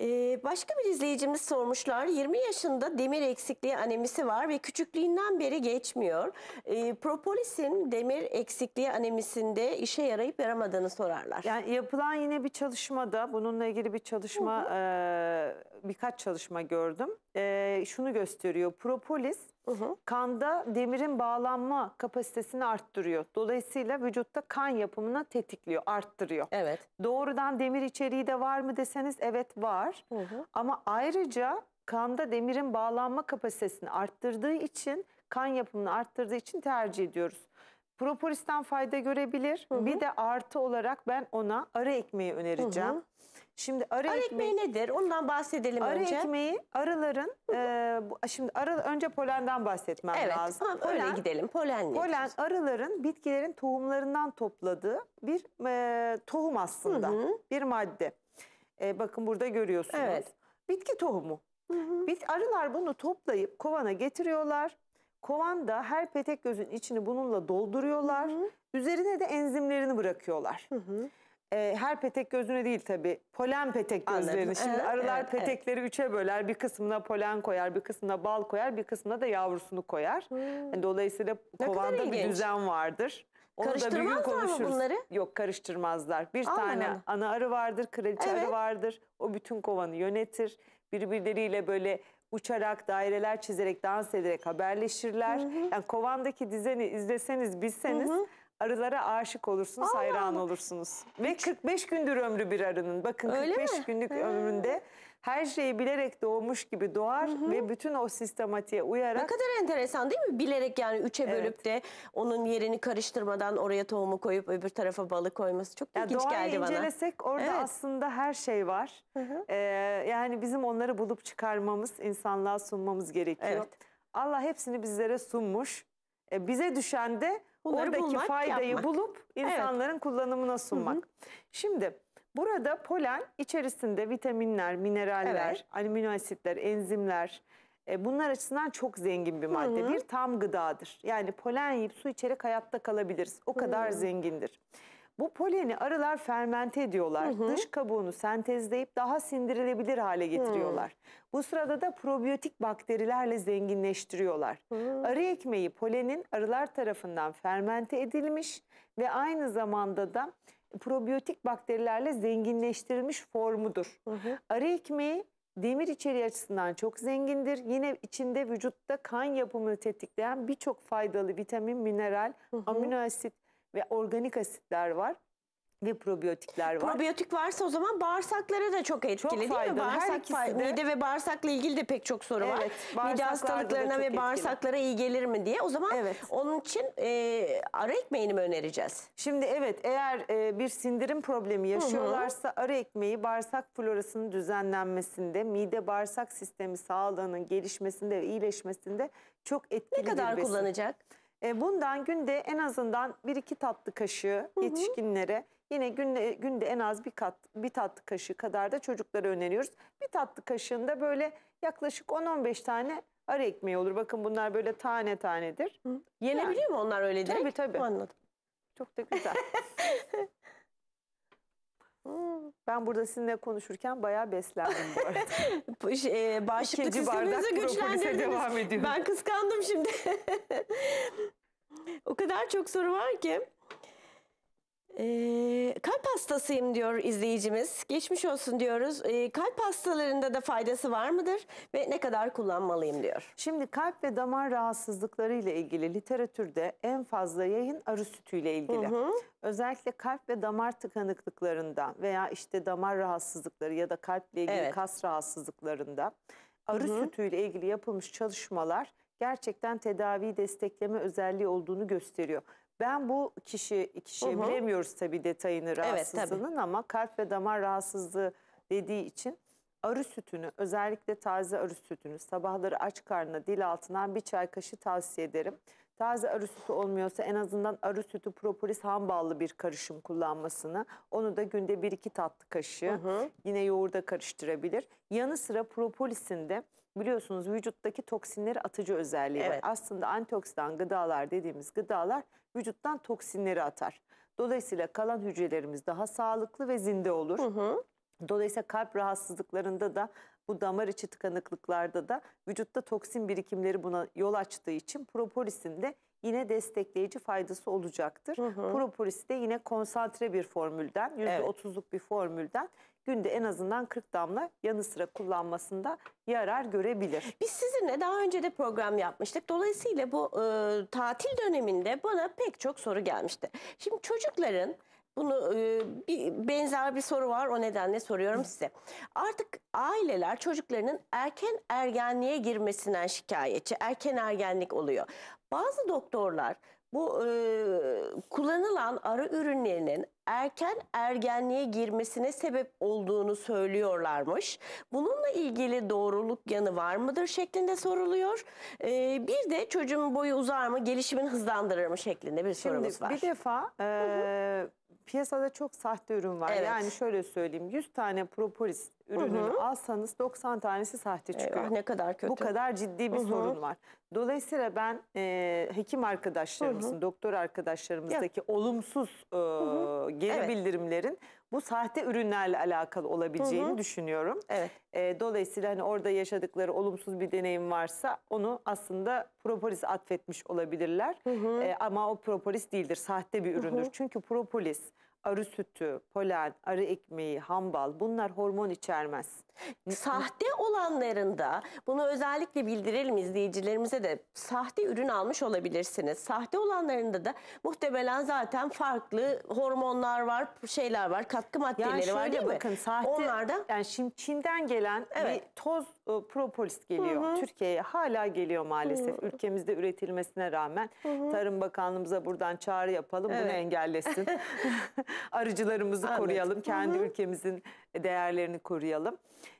Ee, başka bir izleyicimiz sormuşlar. 20 yaşında demir eksikliği anemisi var ve küçüklüğünden beri geçmiyor. Ee, propolisin demir eksikliği anemisinde işe yarayıp yaramadığını sorarlar. Yani yapılan yine bir çalışmada bununla ilgili bir çalışma eee, birkaç çalışma gördüm. Eee, şunu gösteriyor. Propolis Hı hı. Kanda demirin bağlanma kapasitesini arttırıyor. Dolayısıyla vücutta kan yapımını tetikliyor, arttırıyor. Evet. Doğrudan demir içeriği de var mı deseniz evet var. Hı hı. Ama ayrıca kanda demirin bağlanma kapasitesini arttırdığı için kan yapımını arttırdığı için tercih ediyoruz. Propolis'ten fayda görebilir. Hı hı. Bir de artı olarak ben ona ara ekmeği önereceğim. Hı hı. Şimdi arı, arı ekmeği, ekmeği nedir? Ondan bahsedelim arı önce. Arı ekmeği arıların e, bu, şimdi arı önce polenden bahsetmem evet, lazım. Evet. Öyle gidelim. Polen nedir? Polen arıların bitkilerin tohumlarından topladığı bir e, tohum aslında. Hı hı. Bir madde. E, bakın burada görüyorsunuz. Evet. Bitki tohumu. Hı hı. Bit, arılar bunu toplayıp kovana getiriyorlar. Kovanda her petek gözün içini bununla dolduruyorlar. Hı hı. Üzerine de enzimlerini bırakıyorlar. Hı hı e, her petek gözüne değil tabii. Polen petek Anladım. gözlerini. Şimdi evet, arılar evet, petekleri evet. üçe böler. Bir kısmına polen koyar, bir kısmına bal koyar, bir kısmına da yavrusunu koyar. Hmm. Yani e, dolayısıyla ne kovanda bir düzen vardır. Onu Karıştırmazlar da mı bunları? Yok karıştırmazlar. Bir Anladım. tane ana arı vardır, kraliçe evet. arı vardır. O bütün kovanı yönetir. Birbirleriyle böyle uçarak, daireler çizerek, dans ederek haberleşirler. Hı hı. Yani kovandaki dizeni izleseniz, bilseniz... Hı hı arılara aşık olursunuz, Aa. hayran olursunuz. Ve 45 gündür ömrü bir arının. Bakın Öyle 45 mi? günlük He. ömründe her şeyi bilerek doğmuş gibi doğar Hı -hı. ve bütün o sistematiğe uyarak... Ne kadar enteresan değil mi? Bilerek yani üçe bölüp evet. de onun yerini karıştırmadan oraya tohumu koyup öbür tarafa balık koyması çok ya ilginç geldi bana. Doğayı incelesek orada evet. aslında her şey var. Hı -hı. Ee, yani bizim onları bulup çıkarmamız, insanlığa sunmamız gerekiyor. Evet. Allah hepsini bizlere sunmuş. Ee, bize düşen de Bunları Oradaki bulmak, faydayı yapmak. bulup insanların evet. kullanımına sunmak. Hı hı. Şimdi burada polen içerisinde vitaminler, mineraller, evet. amino asitler, enzimler e, bunlar açısından çok zengin bir madde. Hı hı. Bir tam gıdadır. Yani polen yiyip su içerek hayatta kalabiliriz. O kadar hı. zengindir. Bu poleni arılar fermente ediyorlar. Hı hı. Dış kabuğunu sentezleyip daha sindirilebilir hale getiriyorlar. Hı. Bu sırada da probiyotik bakterilerle zenginleştiriyorlar. Hı. Arı ekmeği polenin arılar tarafından fermente edilmiş ve aynı zamanda da probiyotik bakterilerle zenginleştirilmiş formudur. Hı hı. Arı ekmeği demir içeriği açısından çok zengindir. Yine içinde vücutta kan yapımını tetikleyen birçok faydalı vitamin, mineral, hı hı. amino asit ve organik asitler var ve probiyotikler var. Probiyotik varsa o zaman bağırsaklara da çok etkili çok değil faydalı. mi? Bağırsak Her ikisi Mide ve bağırsakla ilgili de pek çok soru evet, var. Mide hastalıklarına ve etkili. bağırsaklara iyi gelir mi diye. O zaman evet. onun için e, ara ekmeğini mi önereceğiz? Şimdi evet eğer e, bir sindirim problemi yaşıyorlarsa Hı -hı. ara ekmeği bağırsak florasının düzenlenmesinde, mide bağırsak sistemi sağlığının gelişmesinde ve iyileşmesinde çok etkili Ne kadar besin. kullanacak? E, bundan günde en azından bir iki tatlı kaşığı hı hı. yetişkinlere yine günde, günde en az bir, kat, bir tatlı kaşığı kadar da çocuklara öneriyoruz. Bir tatlı kaşığında böyle yaklaşık 10-15 tane arı ekmeği olur. Bakın bunlar böyle tane tanedir. Hı. Yenebiliyor yani, mu onlar öyle direkt? Tabii tabii. Anladım. Çok da güzel. <laughs> Ben burada sizinle konuşurken bayağı beslendim bu arada. <laughs> Şey, e, Bağışıklık İkinci sistemimizi güçlendirdiniz. ben kıskandım şimdi. <laughs> o kadar çok soru var ki. Ee, kalp hastasıyım diyor izleyicimiz. Geçmiş olsun diyoruz. Ee, kalp hastalarında da faydası var mıdır ve ne kadar kullanmalıyım diyor. Şimdi kalp ve damar rahatsızlıkları ile ilgili literatürde en fazla yayın arı sütü ile ilgili. Hı hı. Özellikle kalp ve damar tıkanıklıklarında veya işte damar rahatsızlıkları ya da kalple ilgili evet. kas rahatsızlıklarında arı hı hı. sütü ile ilgili yapılmış çalışmalar gerçekten tedavi destekleme özelliği olduğunu gösteriyor. Ben bu kişi, kişi Hı-hı. bilemiyoruz tabii detayını rahatsızlığının evet, ama kalp ve damar rahatsızlığı dediği için arı sütünü özellikle taze arı sütünü sabahları aç karnına dil altından bir çay kaşığı tavsiye ederim. Taze arı sütü olmuyorsa en azından arı sütü propolis ham ballı bir karışım kullanmasını. Onu da günde bir iki tatlı kaşığı hı hı. yine yoğurda karıştırabilir. Yanı sıra propolisinde biliyorsunuz vücuttaki toksinleri atıcı özelliği evet. var. Aslında antioksidan gıdalar dediğimiz gıdalar vücuttan toksinleri atar. Dolayısıyla kalan hücrelerimiz daha sağlıklı ve zinde olur. Hı hı. Dolayısıyla kalp rahatsızlıklarında da bu damar içi tıkanıklıklarda da vücutta toksin birikimleri buna yol açtığı için propolisin de yine destekleyici faydası olacaktır. Hı hı. Propolis de yine konsantre bir formülden, %30'luk evet. bir formülden günde en azından 40 damla yanı sıra kullanmasında yarar görebilir. Biz sizinle daha önce de program yapmıştık. Dolayısıyla bu e, tatil döneminde bana pek çok soru gelmişti. Şimdi çocukların bunu e, bir benzer bir soru var o nedenle soruyorum size. Artık aileler çocuklarının erken ergenliğe girmesinden şikayetçi. Erken ergenlik oluyor. Bazı doktorlar bu e, kullanılan arı ürünlerinin erken ergenliğe girmesine sebep olduğunu söylüyorlarmış. Bununla ilgili doğruluk yanı var mıdır şeklinde soruluyor. E, bir de çocuğun boyu uzar mı, gelişimin hızlandırır mı şeklinde bir Şimdi, sorumuz var. Bir defa e, Hı -hı piyasada çok sahte ürün var. Evet. Yani şöyle söyleyeyim 100 tane propolis ürünü Hı -hı. alsanız 90 tanesi sahte çıkıyor. Eyvah, ne kadar kötü. Bu kadar ciddi bir Hı -hı. sorun var. Dolayısıyla ben e, hekim arkadaşlarımızın, Hı -hı. doktor arkadaşlarımızdaki Yok. olumsuz e, Hı -hı. geri evet. bildirimlerin bu sahte ürünlerle alakalı olabileceğini hı hı. düşünüyorum. Evet. E, dolayısıyla hani orada yaşadıkları olumsuz bir deneyim varsa onu aslında propolis atfetmiş olabilirler. Hı hı. E, ama o propolis değildir, sahte bir üründür. Hı hı. Çünkü propolis arı sütü, polen, arı ekmeği, hambal bunlar hormon içermez. Sahte olanlarında bunu özellikle bildirelim izleyicilerimize de sahte ürün almış olabilirsiniz. Sahte olanlarında da muhtemelen zaten farklı hormonlar var, şeyler var, katkı maddeleri yani şöyle var değil bakın, mi? Sahte, Onlardan. yani şimdi Çin'den gelen evet. bir toz e, propolis geliyor. Türkiye'ye hala geliyor maalesef. Hı -hı. Ülkemizde üretilmesine rağmen Hı -hı. Tarım Bakanlığımıza buradan çağrı yapalım. Evet. Bunu engellesin. <laughs> Arıcılarımızı evet. koruyalım. Kendi Hı -hı. ülkemizin değerlerini koruyalım.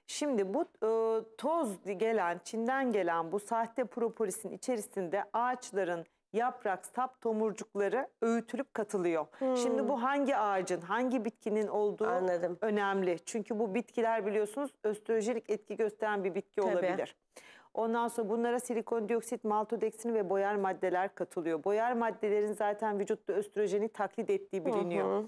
Şimdi bu e, toz gelen, Çin'den gelen bu sahte propolisin içerisinde ağaçların yaprak, sap, tomurcukları öğütülüp katılıyor. Hmm. Şimdi bu hangi ağacın, hangi bitkinin olduğu Anladım. önemli. Çünkü bu bitkiler biliyorsunuz östrojenik etki gösteren bir bitki Tabii. olabilir. Ondan sonra bunlara silikon dioksit, maltodeksin ve boyar maddeler katılıyor. Boyar maddelerin zaten vücutta östrojeni taklit ettiği biliniyor. Hı hı.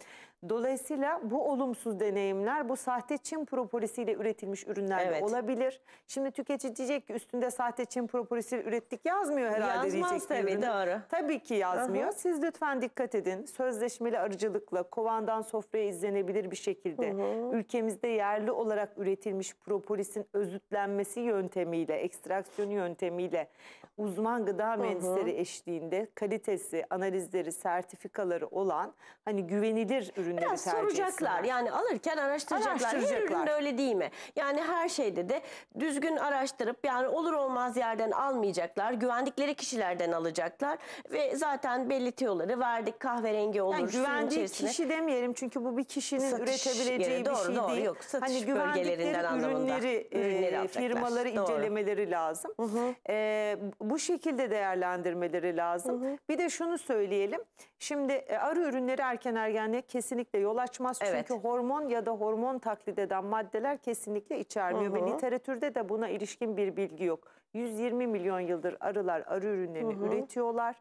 Dolayısıyla bu olumsuz deneyimler bu sahte Çin propolisiyle üretilmiş ürünler Evet. olabilir. Şimdi tüketici diyecek ki üstünde sahte Çin propolisiyle ürettik yazmıyor herhalde Yazmaz diyecek. bir tabii, doğru. Tabii ki yazmıyor. Aha. Siz lütfen dikkat edin. Sözleşmeli arıcılıkla kovandan sofraya izlenebilir bir şekilde ülkemizde yerli olarak üretilmiş propolisin özütlenmesi yöntemiyle, ekstraksiyonu yöntemiyle uzman gıda mühendisleri eşliğinde kalitesi, analizleri, sertifikaları olan hani güvenilir ürünler ürünleri Biraz tercih soracaklar. Etsinler. Yani alırken araştıracaklar. araştıracaklar. Her ürün öyle değil mi? Yani her şeyde de düzgün araştırıp yani olur olmaz yerden almayacaklar. Güvendikleri kişilerden alacaklar. Ve zaten belli tiyoları verdik. Kahverengi olur. Yani güvendiği kişi demeyelim çünkü bu bir kişinin satış üretebileceği yeri, bir şey doğru, değil. Yok, satış hani güvendiklerinden ürünleri, e, ürünleri firmaları doğru. incelemeleri lazım. Hı hı. E, bu şekilde değerlendirmeleri lazım. Hı hı. Bir de şunu söyleyelim. Şimdi e, arı ürünleri erken ergenliğe kesinlikle yol açmaz. Evet. Çünkü hormon ya da hormon taklit eden maddeler kesinlikle içermiyor. Hı -hı. Ve literatürde de buna ilişkin bir bilgi yok. 120 milyon yıldır arılar arı ürünlerini Hı -hı. üretiyorlar.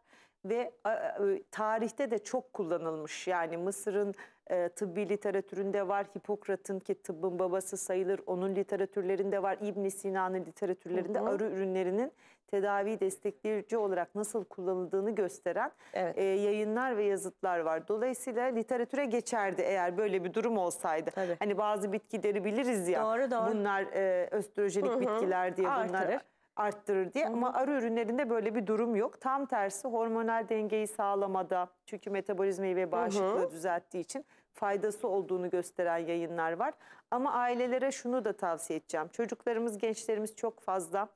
Ve tarihte de çok kullanılmış. Yani Mısır'ın e, tıbbi literatüründe var. Hipokrat'ın ki tıbbın babası sayılır. Onun literatürlerinde var. İbn Sina'nın literatürlerinde Hı -hı. arı ürünlerinin tedavi destekleyici olarak nasıl kullanıldığını gösteren evet. e, yayınlar ve yazıtlar var. Dolayısıyla literatüre geçerdi eğer böyle bir durum olsaydı. Tabii. Hani bazı bitkileri biliriz ya. Doğru, doğru. Bunlar e, östrojenik Hı -hı. bitkiler diye Artırır. bunlar arttırır diye Hı -hı. ama arı ürünlerinde böyle bir durum yok. Tam tersi hormonal dengeyi sağlamada çünkü metabolizmayı ve bağışıklığı Hı -hı. düzelttiği için faydası olduğunu gösteren yayınlar var. Ama ailelere şunu da tavsiye edeceğim. Çocuklarımız, gençlerimiz çok fazla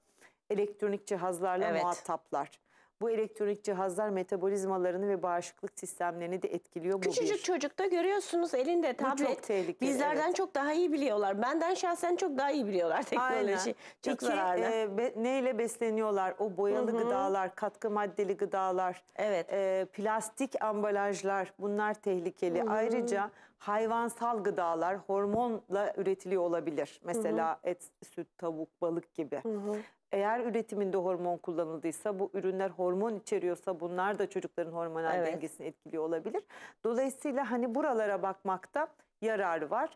elektronik cihazlarla Evet. muhataplar. Bu elektronik cihazlar metabolizmalarını ve bağışıklık sistemlerini de etkiliyor. Küçücük çocukta görüyorsunuz elinde çok tehlikeli, Bizlerden evet. çok daha iyi biliyorlar. Benden şahsen çok daha iyi biliyorlar teknoloji. Aynen. Çok İki, zararlı. e, be- neyle besleniyorlar? O boyalı gıdalar, katkı maddeli gıdalar, Evet. e, plastik ambalajlar bunlar tehlikeli. Ayrıca hayvansal gıdalar hormonla üretiliyor olabilir. Mesela et, süt, tavuk, balık gibi. Eğer üretiminde hormon kullanıldıysa bu ürünler hormon içeriyorsa bunlar da çocukların hormonal evet. dengesini etkiliyor olabilir. Dolayısıyla hani buralara bakmakta yarar var.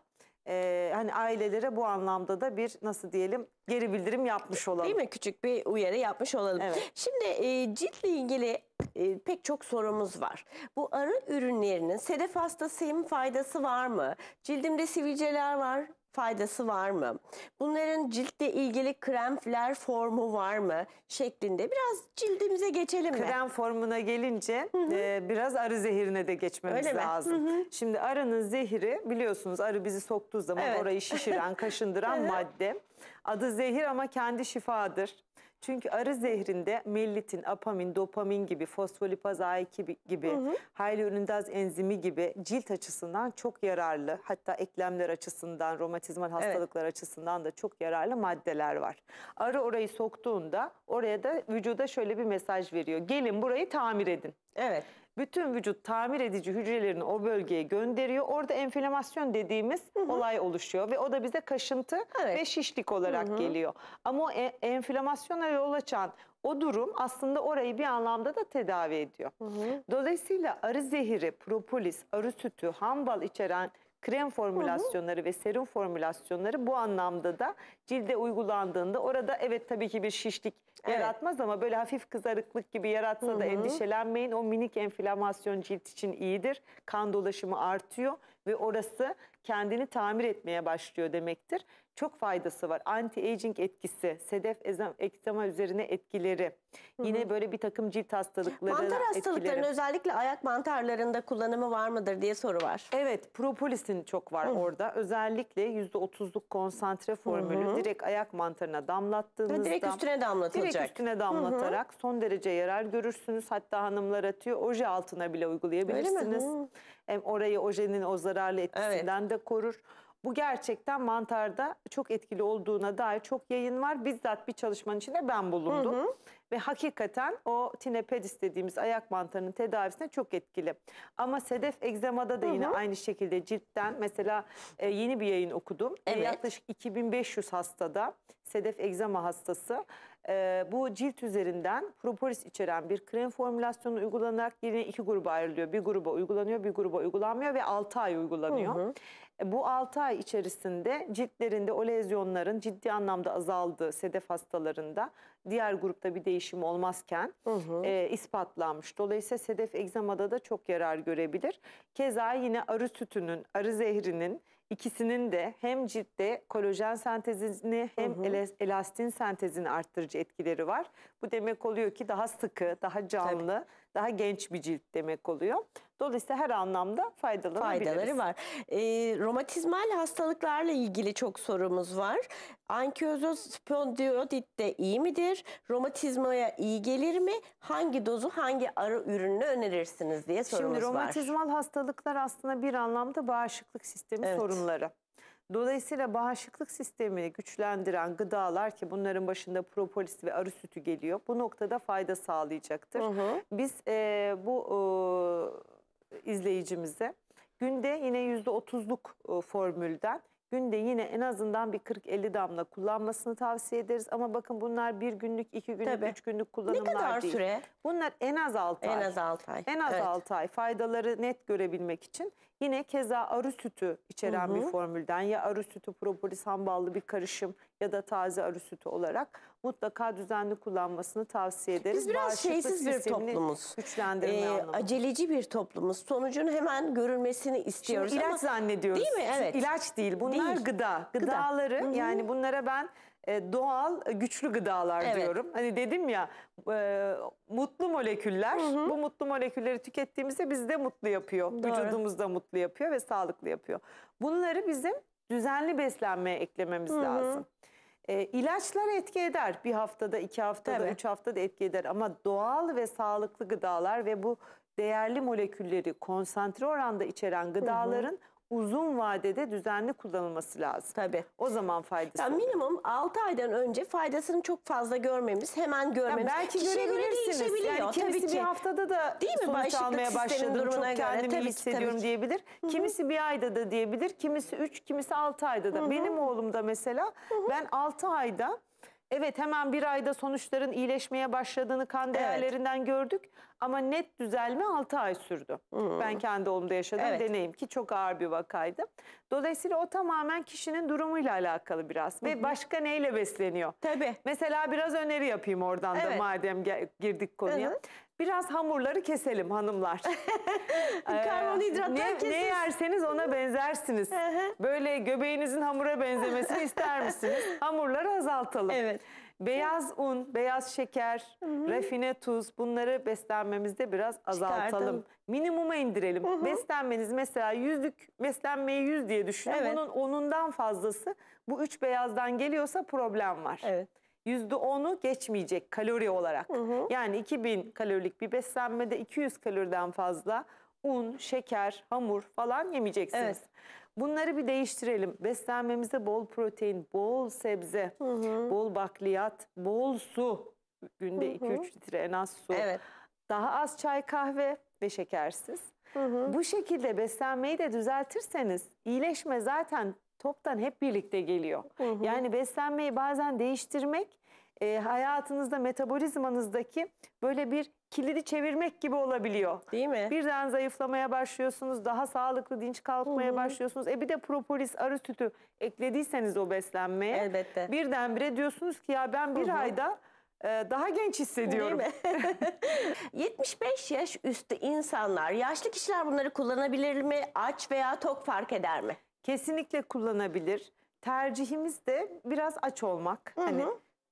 Ee, hani ailelere bu anlamda da bir nasıl diyelim geri bildirim yapmış olalım. Değil mi? Küçük bir uyarı yapmış olalım. Evet. Şimdi e, ciltle ilgili e, pek çok sorumuz var. Bu arı ürünlerinin sedef hastasıyım faydası var mı? Cildimde sivilceler var faydası var mı? Bunların ciltle ilgili kremler formu var mı? Şeklinde biraz cildimize geçelim mi? Krem formuna gelince Hı -hı. E, biraz arı zehirine de geçmemiz Öyle lazım. Hı -hı. Şimdi arının zehri biliyorsunuz arı bizi soktuğu zaman evet. orayı şişiren, <laughs> kaşındıran madde. Adı zehir ama kendi şifadır. Çünkü arı zehrinde mellitin, apamin, dopamin gibi, fosfolipaz A2 gibi, hı hyaluronidaz enzimi gibi cilt açısından çok yararlı, hatta eklemler açısından, romatizmal hastalıklar evet. açısından da çok yararlı maddeler var. Arı orayı soktuğunda oraya da vücuda şöyle bir mesaj veriyor. Gelin burayı tamir edin. Evet bütün vücut tamir edici hücrelerini o bölgeye gönderiyor. Orada enflamasyon dediğimiz Hı -hı. olay oluşuyor ve o da bize kaşıntı evet. ve şişlik olarak Hı -hı. geliyor. Ama o e enflamasyona yol açan o durum aslında orayı bir anlamda da tedavi ediyor. Hı hı. Dolayısıyla arı zehiri, propolis, arı sütü, hambal içeren krem formülasyonları hı hı. ve serum formülasyonları bu anlamda da cilde uygulandığında orada evet tabii ki bir şişlik evet. yaratmaz ama böyle hafif kızarıklık gibi yaratsa hı hı. da endişelenmeyin. O minik enflamasyon cilt için iyidir. Kan dolaşımı artıyor ve orası kendini tamir etmeye başlıyor demektir çok faydası var. Anti-aging etkisi, sedef ekzema üzerine etkileri. Hı-hı. Yine böyle bir takım cilt hastalıkları Mantar hastalıklarının özellikle ayak mantarlarında kullanımı var mıdır diye soru var. Evet propolisin çok var Hı-hı. orada. Özellikle %30'luk konsantre formülü Hı-hı. direkt ayak mantarına damlattığınızda. Ha, direkt üstüne damlatılacak. Direkt üstüne damlatarak Hı-hı. son derece yarar görürsünüz. Hatta hanımlar atıyor oje altına bile uygulayabilirsiniz. Hem orayı ojenin o zararlı etkisinden evet. de korur. Bu gerçekten mantarda çok etkili olduğuna dair çok yayın var. Bizzat bir çalışmanın içinde ben bulundum. Hı hı. Ve hakikaten o tinepedis dediğimiz ayak mantarının tedavisine çok etkili. Ama sedef egzamada da yine hı hı. aynı şekilde ciltten mesela e, yeni bir yayın okudum. E, evet. E, yaklaşık 2500 hastada sedef egzama hastası e, bu cilt üzerinden propolis içeren bir krem formülasyonu uygulanarak yine iki gruba ayrılıyor. Bir gruba uygulanıyor, bir gruba uygulanmıyor ve 6 ay uygulanıyor. Hı hı. E, bu 6 ay içerisinde ciltlerinde o lezyonların ciddi anlamda azaldığı sedef hastalarında diğer grupta bir değişim olmazken hı hı. E, ispatlanmış. Dolayısıyla sedef egzamada da çok yarar görebilir. Keza yine arı sütünün, arı zehrinin ikisinin de hem ciltte kolajen sentezini hem hı hı. elastin sentezini arttırıcı etkileri var. Bu demek oluyor ki daha sıkı, daha canlı. Tabii daha genç bir cilt demek oluyor. Dolayısıyla her anlamda faydalanabiliriz. Faydaları var. E, romatizmal hastalıklarla ilgili çok sorumuz var. Ankiyozoz spondiodit de iyi midir? Romatizmaya iyi gelir mi? Hangi dozu hangi arı ürünü önerirsiniz diye sorumuz var. Şimdi romatizmal var. hastalıklar aslında bir anlamda bağışıklık sistemi evet. sorunları. Dolayısıyla bağışıklık sistemini güçlendiren gıdalar ki bunların başında propolis ve arı sütü geliyor. Bu noktada fayda sağlayacaktır. Hı hı. Biz e, bu e, izleyicimize günde yine %30'luk e, formülden günde yine en azından bir 40-50 damla kullanmasını tavsiye ederiz. Ama bakın bunlar bir günlük, iki günlük, Tabii. üç günlük kullanımlar değil. Ne kadar değil. süre? Bunlar en az 6 ay. En az 6 ay. En az evet. 6 ay faydaları net görebilmek için yine keza arı sütü içeren Hı -hı. bir formülden ya arı sütü propolis hamballı bir karışım ya da taze arı sütü olarak mutlaka düzenli kullanmasını tavsiye ederiz. Biz biraz Bağışıklık şeysiz bir toplumuz. Güçlendirme ee, Aceleci bir toplumuz. Sonucun hemen görülmesini istiyoruz. Şimdi ilaç ama, zannediyoruz. Değil mi? Evet. Çünkü İlaç değil. Bunlar değil. gıda. Gıdaları gıda. yani bunlara ben e, doğal e, güçlü gıdalar evet. diyorum. Hani dedim ya e, mutlu moleküller. Hı hı. Bu mutlu molekülleri tükettiğimizde bizi de mutlu yapıyor. Doğru. Vücudumuz da mutlu yapıyor ve sağlıklı yapıyor. Bunları bizim düzenli beslenmeye eklememiz hı hı. lazım. E, ilaçlar etki eder. Bir haftada, iki haftada, Tabii. üç haftada etki eder. Ama doğal ve sağlıklı gıdalar ve bu değerli molekülleri konsantre oranda içeren gıdaların... Hı hı uzun vadede düzenli kullanılması lazım. Tabii. O zaman faydası ya Minimum 6 aydan önce faydasını çok fazla görmemiz, hemen görmemiz. Ya belki Kişiye görebilirsiniz. Göre yani kimisi tabii ki. bir haftada da Değil mi? sonuç almaya başladım, durumuna çok göre. kendimi tabii hissediyorum tabii diyebilir. Hı -hı. Kimisi bir ayda da diyebilir, kimisi 3, kimisi 6 ayda da. Hı -hı. Benim oğlum da mesela Hı -hı. ben 6 ayda... Evet hemen bir ayda sonuçların iyileşmeye başladığını kan değerlerinden evet. gördük. Ama net düzelme 6 ay sürdü. Hmm. Ben kendi oğlumda yaşadığım evet. deneyim ki çok ağır bir vakaydı. Dolayısıyla o tamamen kişinin durumuyla alakalı biraz. Ve Hı -hı. başka neyle besleniyor? Tabii. Mesela biraz öneri yapayım oradan evet. da madem girdik konuya. Hı -hı. Biraz hamurları keselim hanımlar. <laughs> Ee, Karbonhidratları ne, kesin. Ne yerseniz ona benzersiniz. Böyle göbeğinizin hamura benzemesini ister misiniz? <laughs> Hamurları azaltalım. Evet. Beyaz un, beyaz şeker, Hı -hı. rafine tuz bunları beslenmemizde biraz azaltalım. Çıkardım. Minimuma indirelim. Hı -hı. Beslenmeniz mesela yüzlük, beslenmeyi yüz diye düşünün. Evet. Bunun onundan fazlası bu üç beyazdan geliyorsa problem var. Evet. %10'u geçmeyecek kalori olarak. Hı hı. Yani 2000 kalorilik bir beslenmede 200 kaloriden fazla un, şeker, hamur falan yemeyeceksiniz. Evet. Bunları bir değiştirelim. Beslenmemize bol protein, bol sebze, hı hı. bol bakliyat, bol su. Günde 2-3 litre en az su. Evet. Daha az çay kahve ve şekersiz. Hı hı. Bu şekilde beslenmeyi de düzeltirseniz iyileşme zaten toptan hep birlikte geliyor. Hı hı. Yani beslenmeyi bazen değiştirmek e, hayatınızda metabolizmanızdaki böyle bir kilidi çevirmek gibi olabiliyor. Değil mi? Birden zayıflamaya başlıyorsunuz, daha sağlıklı, dinç kalkmaya Hı -hı. başlıyorsunuz. E bir de propolis, arı sütü eklediyseniz o beslenmeye. Elbette. Birdenbire diyorsunuz ki ya ben bir Hı -hı. ayda e, daha genç hissediyorum. Değil mi? 75 <laughs> yaş üstü insanlar, yaşlı kişiler bunları kullanabilir mi? Aç veya tok fark eder mi? kesinlikle kullanabilir. Tercihimiz de biraz aç olmak. Hı hı. Hani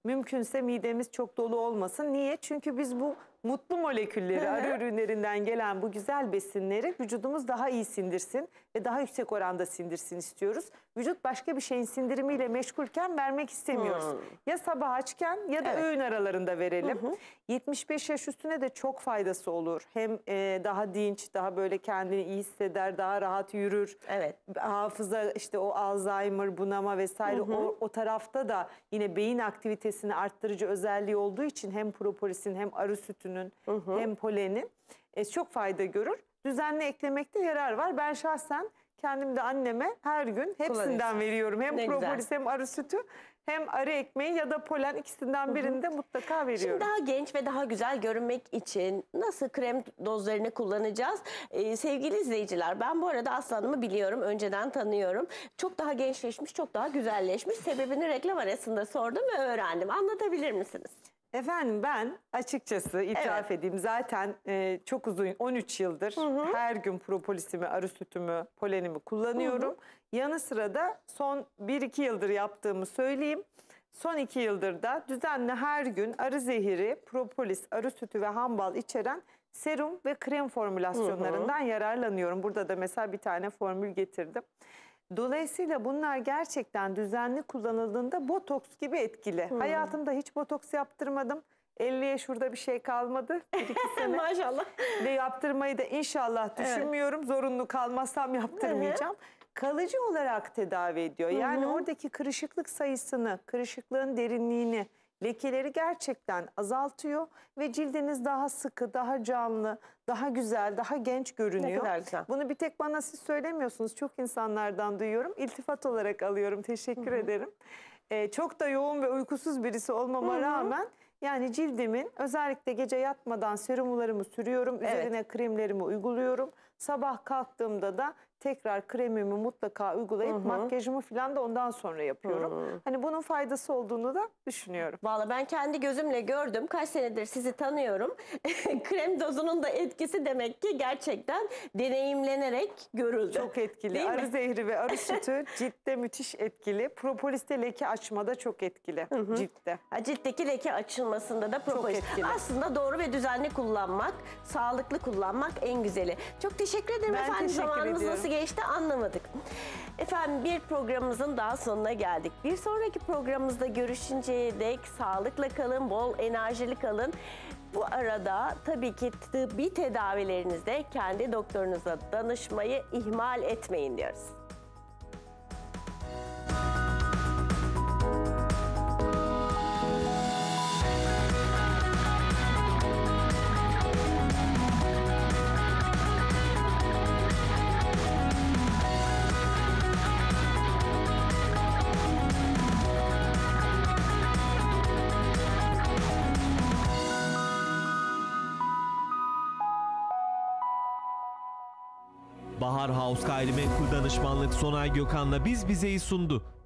mümkünse midemiz çok dolu olmasın. Niye? Çünkü biz bu mutlu molekülleri, arı ürünlerinden gelen bu güzel besinleri vücudumuz daha iyi sindirsin ve daha yüksek oranda sindirsin istiyoruz. Vücut başka bir şeyin sindirimiyle meşgulken vermek istemiyoruz. Hmm. Ya sabah açken ya da evet. öğün aralarında verelim. Hı hı. 75 yaş üstüne de çok faydası olur. Hem e, daha dinç, daha böyle kendini iyi hisseder, daha rahat yürür. Evet. Hafıza işte o Alzheimer, bunama vesaire hı hı. O, o tarafta da yine beyin aktivitesini arttırıcı özelliği olduğu için hem propolisin hem arı sütünün hı hı. hem polenin e, çok fayda görür düzenli eklemekte yarar var. Ben şahsen kendim de anneme her gün hepsinden veriyorum. Hem Ne propolis güzel. hem arı sütü hem arı ekmeği ya da polen ikisinden birini de mutlaka Şimdi daha genç ve daha güzel görünmek için nasıl krem dozlarını kullanacağız? Ee, sevgili izleyiciler ben bu arada aslanımı biliyorum. Önceden tanıyorum. Çok daha gençleşmiş, çok daha güzelleşmiş. Sebebini reklam arasında sordum ve öğrendim. Anlatabilir misiniz? Efendim ben açıkçası itiraf evet. edeyim zaten e, çok uzun 13 yıldır hı hı. her gün propolisimi, arı sütümü, polenimi kullanıyorum. Hı hı. Yanı sıra da son 1-2 yıldır yaptığımı söyleyeyim. Son 2 yıldır da düzenli her gün arı zehiri, propolis, arı sütü ve hambal içeren serum ve krem formülasyonlarından hı hı. yararlanıyorum. Burada da mesela bir tane formül getirdim. Dolayısıyla bunlar gerçekten düzenli kullanıldığında botoks gibi etkili. Hmm. Hayatımda hiç botoks yaptırmadım. 50'ye şurada bir şey kalmadı. Bir iki <laughs> sene. Maşallah. Ve yaptırmayı da inşallah düşünmüyorum. Evet. Zorunlu kalmazsam yaptırmayacağım. Kalıcı olarak tedavi ediyor. Yani Hı oradaki kırışıklık sayısını, kırışıklığın derinliğini, lekeleri gerçekten azaltıyor. Ve cildiniz daha sıkı, daha canlı, daha güzel, daha genç görünüyor. Ne güzel. Bunu bir tek bana siz söylemiyorsunuz. Çok insanlardan duyuyorum. İltifat olarak alıyorum. Teşekkür Hı -hı. ederim. Ee, çok da yoğun ve uykusuz birisi olmama Hı -hı. rağmen yani cildimin özellikle gece yatmadan serumlarımı sürüyorum. Üzerine evet. kremlerimi uyguluyorum. Sabah kalktığımda da tekrar kremimi mutlaka uygulayıp Hı -hı. makyajımı falan da ondan sonra yapıyorum. Hı -hı. Hani bunun faydası olduğunu da düşünüyorum. Valla ben kendi gözümle gördüm. Kaç senedir sizi tanıyorum. <laughs> Krem dozunun da etkisi demek ki gerçekten deneyimlenerek görüldü. Çok etkili. Değil arı mi? zehri ve arı <laughs> sütü ciltte müthiş etkili. Propolis'te leke açmada çok etkili Hı -hı. ciltte. Ha, ciltteki leke açılmasında da propolis. Aslında doğru ve düzenli kullanmak, sağlıklı kullanmak en güzeli. Çok teşekkür teşekkür ederim ben efendim. Teşekkür Zamanımız ediyorum. nasıl geçti anlamadık. Efendim bir programımızın daha sonuna geldik. Bir sonraki programımızda görüşünceye dek sağlıkla kalın, bol enerjili kalın. Bu arada tabii ki tıbbi tedavilerinizde kendi doktorunuza danışmayı ihmal etmeyin diyoruz. Kaos Gayrimenkul Danışmanlık Sonay Gökhan'la Biz Bize'yi sundu.